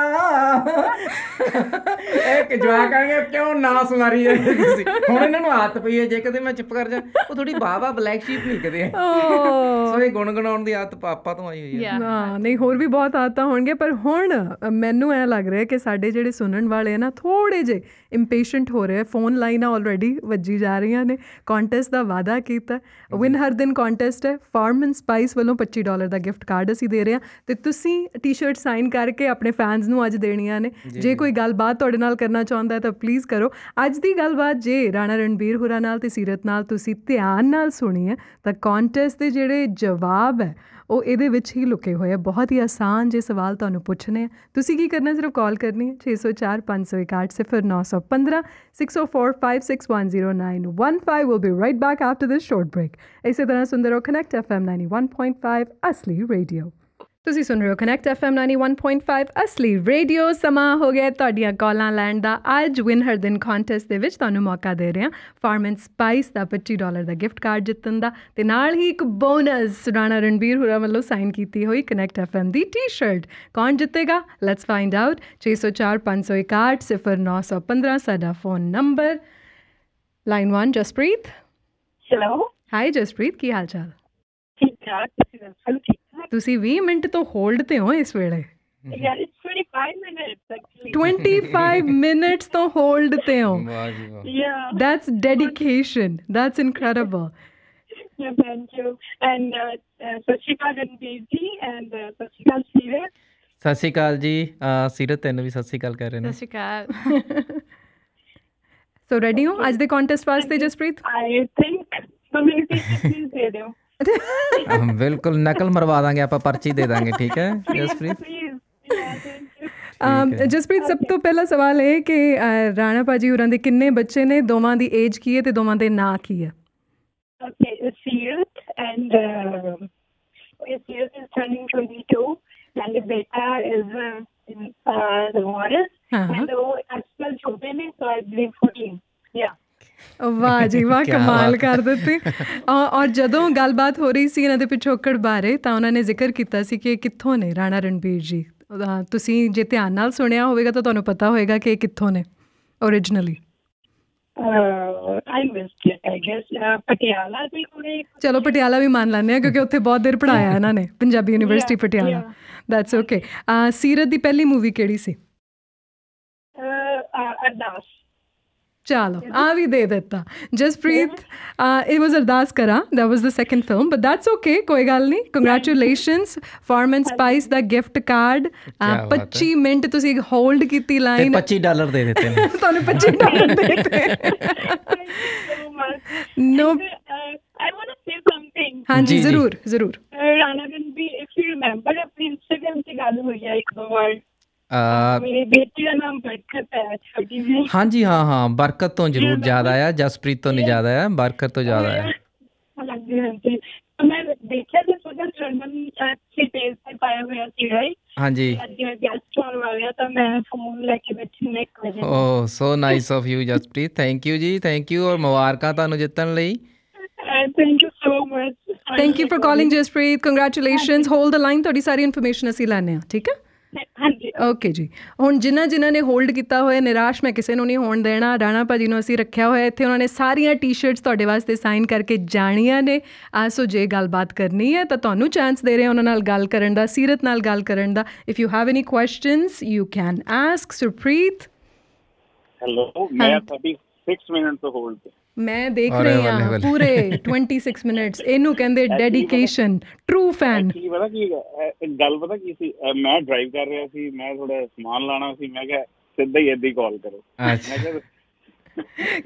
ਐ ਕਿ ਜਵਾ ਜਵਾਕਾਂ ਕਿਉਂ ਨਾ ਸੁਣਾਰੀ ਹੈ ਤੁਸੀਂ ਹੁਣ ਇਹਨਾਂ ਨੂੰ ਆਦਤ ਪਈ ਹੈ ਜੇ ਕਦੇ ਮੈਂ ਚੁੱਪ ਕਰ ਜਾ ਉਹ ਥੋੜੀ ਬਾਬਾ ਬਲੈਕ ਸ਼ੀਪ ਨਹੀਂ ਕਦੇ ਸੋ ਇਹ ਗੁਣ ਗਣਾਉਣ ਦੀ ਆਦਤ ਪਾਪਾ ਤੋਂ ਆਈ ਹੋਈ ਹੈ ਨਾ ਨਹੀਂ ਹੋਰ ਵੀ ਬਹੁਤ ਆਦਤਾਂ ਹੋਣਗੇ ਪਰ ਹੁਣ ਮੈਨੂੰ ਐ ਲੱਗ ਰਿਹਾ ਕਿ ਸਾਡੇ ਜਿਹੜੇ ਸੁਣਨ ਵਾਲੇ ਨਾ ਥੋੜੇ ਜੇ ਇੰਪੇਸ਼ੈਂਟ ਹੋ ਰਹੇ ਫੋਨ ਲਾਈਨਾਂ ਆਲਰੇਡੀ ਵੱਜੀ ਜਾ ਰਹੀਆਂ ਨੇ ਕੰਟੈਸਟ ਦਾ ਵਾਦਾ ਕੀਤਾ ਵਿਨ ਹਰ ਦਿਨ ਕੰਟੈਸਟ ਕੰਟੈਸਟ ਹੈ ਫਾਰਮ ਐਂਡ ਸਪਾਈਸ ਵੱਲੋਂ 25 ਡਾਲਰ ਦਾ ਗਿਫਟ ਕਾਰਡ ਅਸੀਂ ਦੇ ਰਹੇ ਹਾਂ ਤੇ ਤੁਸੀਂ ਟੀ-ਸ਼ਰਟ ਸਾਈਨ ਕਰਕੇ ਆਪਣੇ ਫੈਨਸ ਨੂੰ ਅੱਜ ਦੇਣੀਆਂ ਨੇ ਜੇ ਕੋਈ ਗੱਲਬਾਤ ਤੁਹਾਡੇ ਨਾਲ ਕਰਨਾ ਚਾਹੁੰਦਾ ਤਾਂ ਪਲੀਜ਼ ਕਰੋ ਅੱਜ ਦੀ ਗੱਲਬਾਤ ਜੇ ਰਾਣਾ ਰਣਬੀਰ ਹੁਰਾ ਨਾਲ ਤੇ ਸੀਰਤ ਨਾਲ ਤੁਸੀਂ ਧਿਆਨ ਨਾਲ ਸੁਣੀ ਹੈ ਤਾਂ ਕੰਟੈਸਟ ਦੇ ਜਿਹੜੇ ਜਵਾਬ ਹੈ ਉਹ ਇਹਦੇ ਵਿੱਚ ਹੀ ਲੁਕੇ ਹੋਏ ਆ ਬਹੁਤ ਹੀ ਆਸਾਨ ਜੇ ਸਵਾਲ ਤੁਹਾਨੂੰ ਪੁੱਛਨੇ ਤੁਸੀਂ ਕੀ ਕਰਨਾ ਸਿਰਫ ਕਾਲ ਕਰਨੀ ਹੈ 604 501 0915 6045610915 will be right back after this short break ਇਸੇ ਤਰ੍ਹਾਂ ਸੁੰਦਰੋ ਹੋ ਕਨੈਕਟ FM 91.5 ਅਸਲੀ ਰੇਡੀਓ ਤੁਸੀਂ ਸੁਣ ਰਹੇ ਹੋ ਕਨੈਕਟ ਐਫ ਐਮ 91.5 ਅਸਲੀ ਰੇਡੀਓ ਸਮਾਂ ਹੋ ਗਿਆ ਤੁਹਾਡੀਆਂ ਕਾਲਾਂ ਲੈਣ ਦਾ ਅੱਜ ਵਿਨ ਹਰ ਦਿਨ ਕੰਟੈਸਟ ਦੇ ਵਿੱਚ ਤੁਹਾਨੂੰ ਮੌਕਾ ਦੇ ਰਹੇ ਹਾਂ ਫਾਰਮ ਐਂਡ ਸਪਾਈਸ ਦਾ 50 ਡਾਲਰ ਦਾ ਗਿਫਟ ਕਾਰਡ ਜਿੱਤਣ ਦਾ ਤੇ ਨਾਲ ਹੀ ਇੱਕ ਬੋਨਸ ਰਾਣਾ ਰਣਬੀਰ ਹੁਰਾ ਵੱਲੋਂ ਸਾਈਨ ਕੀਤੀ ਹੋਈ ਕਨੈਕਟ ਐਫ ਐਮ ਦੀ ਟੀ-ਸ਼ਰਟ ਕੌਣ ਜਿੱਤੇਗਾ ਲੈਟਸ ਫਾਈਂਡ ਆਊਟ 604501800915 ਸਾਡਾ phone number line 1 Jaspreet hello hi Jaspreet ਕੀ ਹਾਲ ਚਾਲ ਠੀਕ ਠਾਕ ਤੁਸੀਂ ਦੱਸੋ ਠੀਕ ਤੁਸੀਂ 20 ਮਿੰਟ ਤੋਂ ਹੋਲਡ ਤੇ ਹੋ ਇਸ ਵੇਲੇ ਯਾਰ ਇਟਸ 25 ਮਿੰਟਸ ਐਕਚੁਅਲੀ 25 ਮਿੰਟਸ ਤੋਂ ਹੋਲਡ ਤੇ ਹੋ ਵਾਹ ਜੀ ਵਾਹ ya that's dedication that's incredible Yeah, thank you. And uh, uh, Sashikal and Devi and uh, Sashikal Sira. Sashikal ji, uh, ਤੈਨੂੰ ਵੀ ਸਸ਼ੀਕਾਲ ਕਹਿ ਰਹੇ ਨੇ ਸਸ਼ੀਕਾਲ ਸੋ ਰੈਡੀ ਹੋ ਅੱਜ ਦੇ ਕੰਟੈਸਟ ਵਾਸਤੇ ਜਸਪ੍ਰੀਤ ਆਈ ਥਿੰਕ ਤੁਸੀਂ ਪਲੀਜ਼ ਦੇ ਦਿਓ ਬਿਲਕੁਲ ਨਕਲ ਮਰਵਾ ਦਾਂਗੇ ਆਪਾਂ ਪਰਚੀ ਦੇ ਦਾਂਗੇ ਠੀਕ ਹੈ ਜਸਪ੍ਰੀਤ ਅਮ ਜਸਪ੍ਰੀਤ ਸਭ ਤੋਂ ਪਹਿਲਾ ਸਵਾਲ ਇਹ ਕਿ ਰਾਣਾ ਪਾਜੀ ਹੋਰਾਂ ਦੇ ਕਿੰਨੇ ਬੱਚੇ ਨੇ ਦੋਵਾਂ ਦੀ ਏਜ ਕੀ ਹੈ ਤੇ ਦੋਵਾਂ ਦੇ ਨਾਂ ਕੀ ਹੈ ਓਕੇ ਸੀਰਤ ਐਂਡ ਸੀਰਤ ਇਸ ਟਰਨਿੰਗ 22 ਐਂਡ ਬੇਟਾ is in the water and ਉਹ ਐਕਚੁਅਲ ਛੋਟੇ ਨੇ ਸੋ ਆਈ ਬਲੀਵ 14 ਯਾ ਵਾਹ ਜੀ ਵਾਹ ਕਮਾਲ ਕਰ ਦਿੱਤੀ ਔਰ ਜਦੋਂ ਗੱਲਬਾਤ ਹੋ ਰਹੀ ਸੀ ਇਹਨਾਂ ਦੇ ਪਿਛੋਕੜ ਬਾਰੇ ਤਾਂ ਉਹਨਾਂ ਨੇ ਜ਼ਿਕਰ ਕੀਤਾ ਸੀ ਕਿ ਕਿੱਥੋਂ ਨੇ ਰਾਣਾ ਰਣਬੀਰ ਜੀ ਤੁਸੀਂ ਜੇ ਧਿਆਨ ਨਾਲ ਸੁਣਿਆ ਹੋਵੇਗਾ ਤਾਂ ਤੁਹਾਨੂੰ ਪਤਾ ਹੋਵੇਗਾ ਕਿ ਇਹ ਕਿੱਥੋਂ ਨੇ originally I miss I guess Patiala ਵੀ ਉਹਨੇ ਚਲੋ ਪਟਿਆਲਾ ਵੀ ਮੰਨ ਲੈਂਦੇ ਆ ਕਿਉਂਕਿ ਉੱਥੇ ਬਹੁਤ ਦੇਰ ਪੜਾਇਆ ਇਹਨਾਂ ਨੇ Punjabi university Patiala that's okay Seerat ਦੀ ਪਹਿਲੀ ਮੂਵੀ ਕਿਹੜੀ ਸੀ ਅਰਦਾਸ ਚਲੋ ਆ ਵੀ ਦੇ ਦਿੱਤਾ Jaspreet it was Ardaas Karaan that was the second film but that's okay ਕੋਈ ਗੱਲ ਨਹੀਂ ਕੰਗ੍ਰੈਚੁਲੇਸ਼ਨਸ ਫਾਰਮ ਐਂਡ ਸਪਾਈਸ ਦਾ ਗਿਫਟ ਕਾਰਡ 25 ਮਿੰਟ ਤੁਸੀਂ ਹੋਲਡ ਕੀਤੀ ਲਾਈਨ 25 ਡਾਲਰ ਦੇ ਦਿੱਤੇ ਨੇ ਤੁਹਾਨੂੰ 25 ਡਾਲਰ ਦੇ ਦਿੱਤੇ no I want to say something ਹਾਂਜੀ ਜ਼ਰੂਰ ਜ਼ਰੂਰ ਰਾਣਾ राणा ਬੀ ਇਫ ਯੂ ਰਿਮੈਂਬਰ अपनी इंस्टाग्राम से ਗੱਲ ਹੋਈ ਹੈ ਇੱਕ ਵਾਰ ਮੇਰੀ ਬੇਟੀ ਦਾ ਨਾਮ ਬਰਕਤ ਹੈ ਛੋਟੀ ਜੀ ਹਾਂਜੀ ਹਾਂ ਹਾਂ ਬਰਕਤ ਤੋਂ ਜ਼ਰੂਰ ਜ਼ਿਆਦਾ ਆ ਜਸਪ੍ਰੀਤ ਤੋਂ ਨਹੀਂ ਜ਼ਿਆਦਾ ਆ ਬਰਕਤ ਤੋਂ ਜ਼ਿਆਦਾ ਆ ਹਾਂਜੀ ਹਾਂਜੀ ਮੈਂ ਦੇਖਿਆ ਕਿ ਸੋਚਿਆ ਜਰਮਨ ਸੀ ਪੇਜ ਤੇ ਪਾਇਆ ਹੋਇਆ ਸੀ ਰਾਈ ਹਾਂਜੀ ਅੱਜ ਮੈਂ ਗੈਸਟ ਆਉਣ ਵਾਲਿਆ ਤਾਂ ਮੈਂ ਫੋਨ ਲੈ ਕੇ ਬੈਠੀ ਮੈਂ ਇੱਕ ਵਜੇ oh so nice of you Jaspreet thank you ਜੀ ਥੈਂਕ ਯੂ ਔਰ ਮੁਬਾਰਕਾਂ ਤੁਹਾਨੂੰ ਜਿੱਤਣ ਲਈ thank you so much thank you for calling Jaspreet congratulations hold the line ਤੁਹਾਡੀ ਸਾਰੀ ਇਨਫੋਰਮੇਸ਼ਨ ਅਸੀਂ ਲੈਣੇ ਆ ਠੀਕ ਹੈ ਹਾਂਜੀ ਓਕੇ ਜੀ ਹੁਣ ਜਿਨ੍ਹਾਂ ਜਿਨ੍ਹਾਂ ਨੇ ਹੋਲਡ ਕੀਤਾ ਹੋਇਆ ਨਿਰਾਸ਼ ਮੈਂ ਕਿਸੇ ਨੂੰ ਨਹੀਂ ਹੋਣ ਦੇਣਾ ਰਾਣਾ ਭਾਜੀ ਨੂੰ ਅਸੀਂ ਰੱਖਿਆ ਹੋਇਆ ਇੱਥੇ ਉਹਨਾਂ ਨੇ ਸਾਰੀਆਂ ਟੀ-ਸ਼ਰਟਸ ਤੁਹਾਡੇ ਵਾਸਤੇ ਸਾਈਨ ਕਰਕੇ ਜਾਣੀਆਂ ਨੇ ਆਸੋ ਜੇ ਗੱਲਬਾਤ ਕਰਨੀ ਹੈ ਤਾਂ ਤੁਹਾਨੂੰ ਚਾਂਸ ਦੇ ਰਹੇ ਉਹਨਾਂ ਨਾਲ ਗੱਲ ਕਰਨ ਦਾ ਸੀਰਤ ਨਾਲ ਗੱਲ ਕਰਨ ਦਾ if you have any questions you can ask Supreet hello ਮੈਂ ਤੁਹਾਡੀ 6 ਮਿੰਟ ਤੋਂ ਹੋਲਡ ਤੇ ਮੈਂ ਦੇਖ ਰਹੀ ਹਾਂ ਪੂਰੇ 26 ਮਿੰਟਸ ਇਹਨੂੰ ਕਹਿੰਦੇ ਡੈਡੀਕੇਸ਼ਨ ਟਰੂ ਫੈਨ ਕੀ ਪਤਾ ਕੀ ਗੱਲ ਪਤਾ ਕੀ ਸੀ ਮੈਂ ਡਰਾਈਵ ਕਰ ਰਿਹਾ ਸੀ ਮੈਂ ਥੋੜਾ ਸਮਾਨ ਲਾਣਾ ਸੀ ਮੈਂ ਕਿਹਾ ਸਿੱਧਾ ਹੀ ਇੱਦੀ ਕਾਲ ਕਰੋ ਅੱਛਾ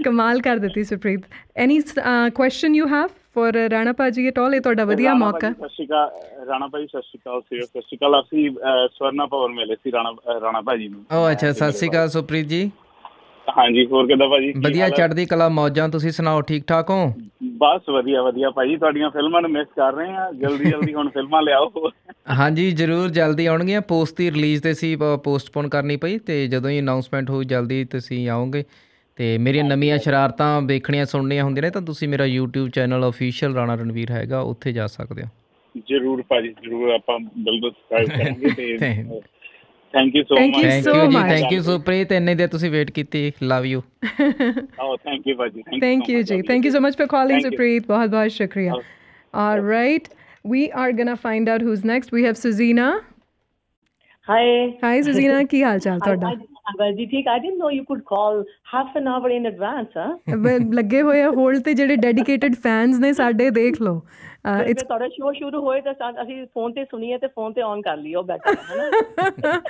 ਕਮਾਲ ਕਰ ਦਿੱਤੀ Supreet any question you have for Rana ਪਾਜੀ ਇਹ ਆਲ ਇਹ ਤੁਹਾਡਾ ਵਧੀਆ ਮੌਕਾ ਸਤਿ ਸ਼੍ਰੀ ਅਕਾਲ ਰਾਣਾ ਪਾਜੀ ਸਤਿ ਸ਼੍ਰੀ ਅਕਾਲ ਸਤਿ ਸ਼੍ਰੀ ਅਕਾਲ ਅਸੀਂ ਸਵਰਨਾ ਪਾਵਰ ਮੇਲੇ ਸੀ ਰਾਣਾ ਰਾਣਾ ਪਾਜੀ ਨੂੰ ਓ ਅੱਛਾ ਸਤਿ ਸ਼੍ਰੀ ਅਕਾਲ ਸੁਪ੍ਰੀਤ ਜੀ ਹਾਂਜੀ ਹੋਰ ਕਿਦਾਂ ਭਾਜੀ ਵਧੀਆ ਹਾਲ ਚੜ੍ਹਦੀ ਕਲਾ ਮੌਜਾਂ ਤੁਸੀਂ ਸੁਣਾਓ ਠੀਕ ਠਾਕ ਹੋ ਬਸ ਵਧੀਆ ਵਧੀਆ ਭਾਜੀ ਤੁਹਾਡੀਆਂ ਫਿਲਮਾਂ ਨੂੰ ਮਿਸ ਕਰ ਰਹੇ ਆ ਜਲਦੀ ਜਲਦੀ ਹੁਣ ਫਿਲਮਾਂ ਲਿਆਓ ਹਾਂਜੀ ਜ਼ਰੂਰ ਜਲਦੀ ਆਉਣਗੀਆਂ ਪੋਸਟ ਦੀ ਰਿਲੀਜ਼ ਤੇ ਸੀ ਪੋਸਟਪੋਨ ਕਰਨੀ ਪਈ ਤੇ ਜਦੋਂ ਹੀ ਅਨਾਉਂਸਮੈਂਟ ਹੋਊ ਜਲਦੀ ਤੁਸੀਂ ਆਓਗੇ ਤੇ ਮੇਰੀਆਂ ਨਵੀਆਂ ਸ਼ਰਾਰਤਾਂ ਵੇਖਣੀਆਂ ਸੁਣਨੀਆਂ ਹੁੰਦੀਆਂ ਨੇ ਤਾਂ ਤੁਸੀਂ ਮੇਰਾ YouTube channel official Rana Ranveer ਹੈਗਾ ਉੱਥੇ ਜਾ ਸਕਦੇ ਹੋ ਜਰੂਰ ਭਾਜੀ ਜਰੂਰ ਆਪਾਂ ਬਿਲਕੁਲ ਸਬਸਕ੍ਰਾਈਬ ਕਰਾਂਗੇ ਤੇ thank you so Thank much you thank so you ਜੀ much. ਥੈਂਕ ਯੂ ਸੁਪ੍ਰੀਤ ਇੰਨੇ ਦੇ ਤੁਸੀਂ ਵੇਟ ਕੀਤੀ love you oh thank you ਭਾਜੀ Thank you, Ji. Thank you so much for calling, Thank you. Supreet. Bahut bahut shukriya. All right. We are gonna find out who's next. We have Suzina. Hi Hi, Suzina. ਕੀ ਹਾਲ ਚਾਲ ਤੁਹਾਡਾ ਠੀਕ I didn't know you could call half an hour in advance ਹਾਂ ਲੱਗੇ ਹੋਏ ਆ hold ਤੇ ਜਿਹੜੇ ਡੈਡੀਕੇਟਿਡ ਫੈਨਸ ਨੇ ਸਾਡੇ ਦੇਖ ਲਓ ਇਟਸ ਤੁਹਾਡਾ ਸ਼ੋਅ ਸ਼ੁਰੂ ਹੋਏ ਤਾਂ ਅਸੀਂ ਫੋਨ ਤੇ ਸੁਣੀਏ ਤੇ ਫੋਨ ਤੇ ਆਨ ਕਰ ਲਈਓ ਬੈਟਰ ਹੈ ਨਾ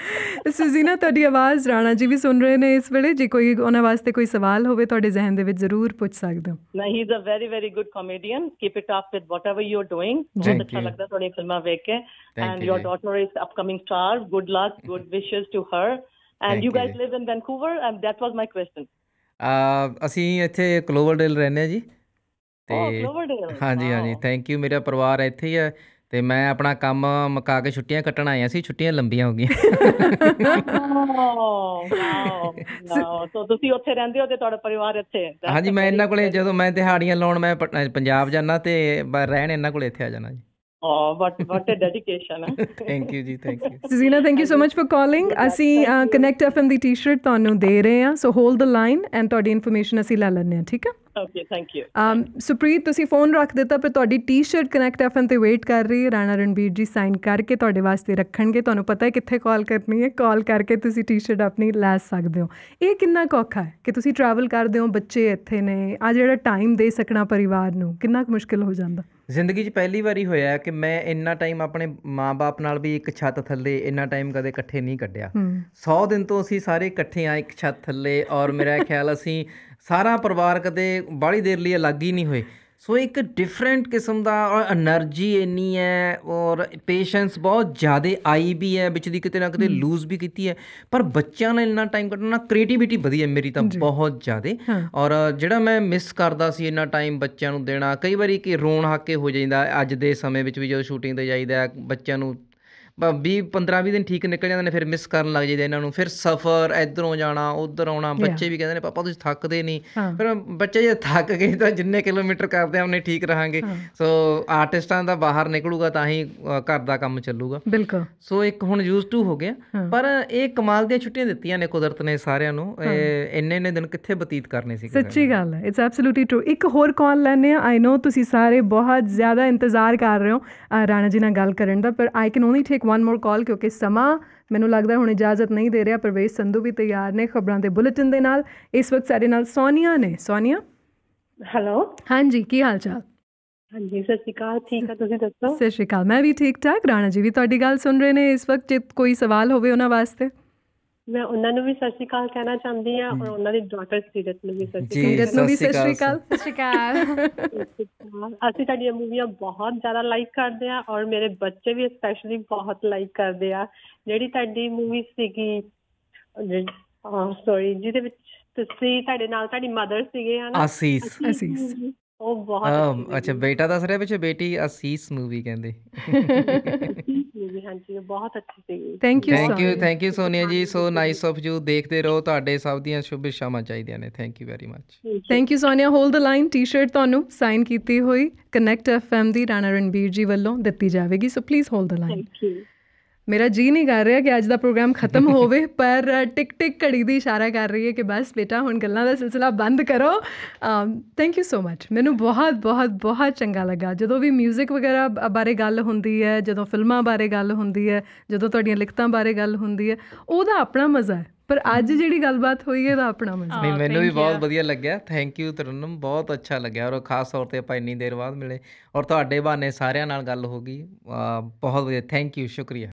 ਸੁਜ਼ੀਨਾ ਤੁਹਾਡੀ ਆਵਾਜ਼ ਰਾਣਾ ਜੀ ਵੀ ਸੁਣ ਰਹੇ ਨੇ ਇਸ ਵੇਲੇ ਜੇ ਕੋਈ ਉਹਨਾਂ ਵਾਸਤੇ ਕੋਈ ਸਵਾਲ ਹੋਵੇ ਤੁਹਾਡੇ ਜ਼ਿਹਨ ਦੇ ਵਿੱਚ ਜ਼ਰੂਰ ਪੁੱਛ ਸਕਦੇ ਹੋ ਨਾ ਹੀ is a very very good comedian keep it up with whatever you are doing ਬਹੁਤ ਅੱਛਾ ਲੱਗਦਾ ਤੁਹਾਡੀ ਫਿਲਮਾਂ ਵੇਖ ਕੇ and your daughter is upcoming star good luck good wishes to her and you guys live in Vancouver and that was my question ਅਸੀਂ ਇੱਥੇ ਕਲੋਵਰਡੇਲ ਰਹਿੰਦੇ ਆ ਜੀ oh, ਤੇ ਹਾਂਜੀ ਹਾਂਜੀ ਥੈਂਕ ਯੂ ਮੇਰਾ ਪਰਿਵਾਰ ਇੱਥੇ ਹੀ ਹੈ ਤੇ ਮੈਂ ਆਪਣਾ ਕੰਮ ਮੁਕਾ ਕੇ ਛੁੱਟੀਆਂ ਕੱਟਣ ਆਇਆ ਸੀ ਛੁੱਟੀਆਂ ਲੰਬੀਆਂ ਹੋ ਗਈਆਂ ਸੋ oh, ਤੁਸੀਂ ਉੱਥੇ ਰਹਿੰਦੇ ਹੋ ਤੇ ਤੁਹਾਡਾ ਪਰਿਵਾਰ ਇੱਥੇ ਹੈ ਹਾਂਜੀ ਮੈਂ ਇਹਨਾਂ ਕੋਲੇ ਜਦੋਂ ਮੈਂ ਦਿਹਾੜੀਆਂ ਲਾਉਣ ਮੈਂ ਪੰਜਾਬ ਜਾਣਾ ਤੇ ਰਹਿਣ ਇਹਨਾਂ ਕੋਲੇ ਇੱਥੇ ਆ ਜਾਣਾ ਜੀ Oh, what, what a dedication. Thank you ਜੀ thank you Suzina thank you so much for calling ਅਸੀਂ ਕਨੈਕਟ ਐਫਐਮ ਦੀ ਟੀ-ਸ਼ਰਟ ਤੁਹਾਨੂੰ ਦੇ ਰਹੇ ਹਾਂ so hold the line and ਤੁਹਾਡੀ ਇਨਫੋਰਮੇਸ਼ਨ ਅਸੀਂ ਲੈ ਲੈਂਦੇ ਹਾਂ ਠੀਕ ਆ okay thank you um Supreet ਤੁਸੀਂ ਫੋਨ ਰੱਖ ਦਿੱਤਾ ਪਰ ਤੁਹਾਡੀ ਟੀ-ਸ਼ਰਟ ਕਨੈਕਟ ਐਫਐਮ ਤੇ ਵੇਟ ਕਰ ਰਹੀ ਹੈ ਰਾਣਾ ਰਣਬੀਰ ਜੀ ਸਾਈਨ ਕਰਕੇ ਤੁਹਾਡੇ ਵਾਸਤੇ ਰੱਖਣਗੇ ਤੁਹਾਨੂੰ ਪਤਾ ਹੈ ਕਿੱਥੇ ਕਾਲ ਕਰਨੀ ਹੈ ਕਾਲ ਕਰਕੇ ਤੁਸੀਂ ਟੀ-ਸ਼ਰਟ ਆਪਣੀ ਲੈ ਸਕਦੇ ਹੋ ਇਹ ਕਿੰਨਾ ਕੌਖਾ ਹੈ ਕਿ ਤੁਸੀਂ ਟਰੈਵਲ ਕਰਦੇ ਹੋ ਬੱਚੇ ਇੱਥੇ ਨੇ ਆ ਜਿਹੜਾ ਟਾਈਮ ਦੇ ਸਕਣਾ ਪਰਿਵਾਰ ਨੂੰ ਕਿੰਨਾ ਕੁ ਮੁਸ਼ਕਿਲ ਹੋ ਜਾਂਦਾ ਜ਼ਿੰਦਗੀ 'ਚ ਪਹਿਲੀ ਵਾਰੀ ਹੋਇਆ ਕਿ ਮੈਂ ਇੰਨਾ ਟਾਈਮ ਆਪਣੇ ਮਾਪੇ ਨਾਲ ਵੀ ਇੱਕ ਛੱਤ ਥੱਲੇ ਇੰਨਾ ਟਾਈਮ ਕਦੇ ਇਕੱਠੇ ਨਹੀਂ ਕੱਢਿਆ 100 ਦਿਨ ਤੋਂ ਅਸੀਂ ਸਾਰੇ ਇਕੱਠੇ ਆ ਇੱਕ ਛੱਤ ਥੱਲੇ ਔਰ ਮੇਰਾ ਖਿਆਲ ਅਸੀਂ ਸਾਰਾ ਪਰਿਵਾਰ ਕਦੇ ਬਾਲੀ ਦੇਰ ਲਈ ਅਲੱਗ ਹੀ ਨਹੀਂ ਹੋਏ ਸੋ ਇੱਕ ਡਿਫਰੈਂਟ ਕਿਸਮ ਦਾ એનર્ਜੀ ਇੰਨੀ ਹੈ ਔਰ ਪੇਸ਼ੈਂਸ ਬਹੁਤ ਜ਼ਿਆਦਾ ਆਈ ਵੀ ਹੈ ਵਿੱਚ ਦੀ ਕਿਤੇ ਨਾ ਕਿਤੇ ਲੂਜ਼ ਵੀ ਕੀਤੀ ਹੈ ਪਰ ਬੱਚਿਆਂ ਨਾਲ ਇੰਨਾ ਟਾਈਮ ਕੱਢਣਾ ਕ੍ਰੀਏਟੀਵਿਟੀ ਵਧੀ ਹੈ ਮੇਰੀ ਤਾਂ ਬਹੁਤ ਜ਼ਿਆਦਾ ਔਰ ਜਿਹੜਾ ਮੈਂ ਮਿਸ ਕਰਦਾ ਸੀ ਇੰਨਾ ਟਾਈਮ ਬੱਚਿਆਂ ਨੂੰ ਦੇਣਾ ਕਈ ਵਾਰੀ ਕਿ ਰੋਣ ਹਾਕੇ ਹੋ ਜਾਂਦਾ ਅੱਜ ਦੇ ਸਮੇਂ ਵਿੱਚ ਵੀ ਜਦੋਂ ਸ਼ੂਟਿੰਗ ਤੇ ਜਾਈਦਾ ਬੱਚਿਆਂ ਨੂੰ ਵੀ 15 20 ਦਿਨ ਠੀਕ ਨਿਕਲ ਜਾਂਦੇ ਨੇ ਫਿਰ ਮਿਸ ਕਰਨ ਲੱਗ ਜਾਂਦੇ ਇਹਨਾਂ ਨੂੰ ਫਿਰ ਸਫ਼ਰ ਇਧਰੋਂ ਜਾਣਾ ਉਧਰ ਆਉਣਾ ਬੱਚੇ ਵੀ ਕਹਿੰਦੇ ਨੇ ਪਾਪਾ ਤੁਸੀਂ ਥੱਕਦੇ ਨਹੀਂ ਫਿਰ ਬੱਚੇ ਜੇ ਥੱਕ ਗਏ ਤਾਂ ਜਿੰਨੇ ਕਿਲੋਮੀਟਰ ਕਰਦੇ ਆ ਉਹਨੇ ਠੀਕ ਰਹਾਂਗੇ ਸੋ ਆਰਟਿਸਟਾਂ ਦਾ ਬਾਹਰ ਨਿਕਲੂਗਾ ਤਾਂ ਹੀ ਘਰ ਦਾ ਕੰਮ ਚੱਲੂਗਾ ਬਿਲਕੁਲ ਸੋ ਇੱਕ ਹੁਣ ਯੂਜ਼ ਟੂ ਹੋ ਗਿਆ ਪਰ ਇਹ ਕਮਾਲ ਦੀਆਂ ਛੁੱਟੀਆਂ ਦਿੱਤੀਆਂ ਨੇ ਕੁਦਰਤ ਨੇ ਸਾਰਿਆਂ ਨੂੰ ਇੰਨੇ ਇੰਨੇ ਦਿਨ ਕਿੱਥੇ ਬਤੀਤ ਕਰਨੇ ਸੀ ਸੱਚੀ ਗੱਲ ਹੈ ਇਟਸ ਐਬਸੋਲੂਟਲੀ ਟ੍ਰੂ ਇੱਕ ਹੋਰ ਕਾਲ ਲੈਣੇ ਆ ਆਈ نو ਤੁਸੀਂ ਸਾਰੇ ਬਹੁਤ ਜ਼ਿਆਦਾ ਇੰਤਜ਼ਾਰ ਕਰ ਰਹੇ ਹੋ ਰਾਣਾ ਜੀ ਨਾਲ ਗੱਲ ਕਰਨ ਦਾ ਪਰ I can only take one more call ਕਿਉਂਕਿ ਸਮਾਂ ਮੈਨੂੰ ਲੱਗਦਾ ਹੁਣ ਇਜਾਜ਼ਤ ਨਹੀਂ ਦੇ ਰਿਹਾ ਪ੍ਰਵੇਸ਼ ਸੰਧੂ ਵੀ ਤਿਆਰ ਨੇ ਖਬਰਾਂ ਦੇ ਬੁਲੇਟਿਨ ਦੇ ਨਾਲ ਇਸ ਵਕਤ ਸਾਡੇ ਨਾਲ ਸੋਨੀਆ ਨੇ ਸੋਨੀਆ ਹੈਲੋ ਹਾਂਜੀ ਕੀ ਹਾਲ ਚਾਲ ਹਾਂਜੀ ਸਤਿ ਸ਼੍ਰੀ ਅਕਾਲ ਠੀਕ ਆ ਤੁਸੀਂ ਦੱਸੋ ਸਤਿ ਸ਼੍ਰੀ ਅਕਾਲ ਮੈਂ ਵੀ ਠੀਕ ਠਾਕ ਰਾਣਾ ਜੀ ਵੀ ਤੁਹਾਡੀ ਗੱਲ ਸੁਣ ਰਹੇ ਨੇ ਇਸ ਵਕਤ ਜੇ ਕੋਈ ਸਵਾਲ ਹੋਵੇ ਉਹਨਾਂ ਵਾਸਤੇ ਮੈਂ ਉਹਨਾਂ ਨੂੰ ਵੀ ਸਤਿ ਸ਼੍ਰੀ ਅਕਾਲ ਕਹਿਣਾ ਚਾਹੁੰਦੀ ਆ ਔਰ ਉਹਨਾਂ ਦੀ ਡਾਟਰ ਸੀਰਤ ਨੂੰ ਵੀ ਸਤਿ ਸ਼੍ਰੀ ਅਕਾਲ ਸੀਰਤ ਨੂੰ ਵੀ ਸਤਿ ਸ਼੍ਰੀ ਅਕਾਲ ਸਤਿ ਸ਼੍ਰੀ ਅਕਾਲ ਅਸੀਂ ਤੁਹਾਡੀਆਂ ਮੂਵੀਆਂ ਬਹੁਤ ਜ਼ਿਆਦਾ ਲਾਈਕ ਕਰਦੇ ਆ ਔਰ ਮੇਰੇ ਬੱਚੇ ਵੀ ਸਪੈਸ਼ਲੀ ਬਹੁਤ ਲਾਈਕ ਕਰਦੇ ਆ ਜਿਹੜੀ ਤੁਹਾਡੀ ਮੂਵੀ ਸੀਗੀ ਸੌਰੀ ਜਿਹਦੇ ਵਿੱਚ ਤੁਸੀਂ ਤੁਹਾਡੇ ਨਾਲ ਤੁਹਾਡੀ ਮਦਰ ਸੀਗੇ ਹਨਾ ਅਸੀਸ ਅਸੀਸ ਉਹ ਬਹੁਤ ਅੱਛਾ ਬੇਟਾ ਦੱਸ ਰਿਹਾ ਵਿੱਚ ਬੇਟੀ ਅਸੀਸ ਮੂਵੀ ਕਹਿੰਦੇ ਜੀ ਜੀ ਹਾਂਜੀ ਬਹੁਤ ਅੱਛੀ ਸੀਗੀ thank you thank you thank you Sonia ji so nice of you ਦੇਖਦੇ ਰਹੋ ਤੁਹਾਡੇ ਸਭ ਦੀਆਂ ਸ਼ੁਭ ਸ਼ਾਮਾਂ ਚਾਹੀਦੀਆਂ ਨੇ thank you very much thank you Sonia hold the line T-shirt ਤੁਹਾਨੂੰ ਸਾਈਨ ਕੀਤੀ ਹੋਈ ਕਨੈਕਟ ਐਮ ਦੀ ਰਾਣਾ ਰਣਬੀਰ ਜੀ ਵੱਲੋਂ ਦਿੱਤੀ ਜਾਵੇਗੀ so please hold the line thank you ਮੇਰਾ ਜੀ ਨਹੀਂ ਕਰ ਰਿਹਾ ਕਿ ਅੱਜ ਦਾ ਪ੍ਰੋਗਰਾਮ ਖਤਮ ਹੋਵੇ ਪਰ ਟਿਕ ਟਿਕ ਘੜੀ ਦੀ ਇਸ਼ਾਰਾ ਕਰ ਰਹੀ ਹੈ ਕਿ ਬਸ ਬੇਟਾ ਹੁਣ ਗੱਲਾਂ ਦਾ ਸਿਲਸਿਲਾ ਬੰਦ ਕਰੋ ਥੈਂਕ ਯੂ ਸੋ ਮੱਚ ਮੈਨੂੰ ਬਹੁਤ ਬਹੁਤ ਬਹੁਤ ਚੰਗਾ ਲੱਗਾ ਜਦੋਂ ਵੀ 뮤직 ਵਗੈਰਾ ਬਾਰੇ ਗੱਲ ਹੁੰਦੀ ਹੈ ਜਦੋਂ ਫਿਲਮਾਂ ਬਾਰੇ ਗੱਲ ਹੁੰਦੀ ਹੈ ਜਦੋਂ ਤੁਹਾਡੀਆਂ ਲਿਖਤਾਂ ਬਾਰੇ ਗੱਲ ਹੁੰਦੀ ਹੈ ਉਹਦਾ ਆਪਣਾ ਮਜ਼ਾ ਹੈ ਪਰ ਅੱਜ ਜਿਹੜੀ ਗੱਲਬਾਤ ਹੋਈ ਹੈ ਦਾ ਆਪਣਾ ਮਜ਼ਾ ਨਹੀਂ ਮੈਨੂੰ ਵੀ ਬਹੁਤ ਵਧੀਆ ਲੱਗਿਆ ਥੈਂਕ ਯੂ ਤਰਨਮ ਬਹੁਤ ਅੱਛਾ ਲੱਗਿਆ ਔਰ ਖਾਸ ਤੌਰ ਤੇ ਆਪਾਂ ਇੰਨੀ ਦੇਰ ਬਾਅਦ ਮਿਲੇ ਔਰ ਤੁਹਾਡੇ ਬਾਨੇ ਸਾਰਿਆਂ ਨਾਲ ਗੱਲ ਹੋ ਗਈ ਬਹੁਤ ਵਧੀਆ ਥੈਂਕ ਯੂ ਸ਼ੁਕਰੀਆ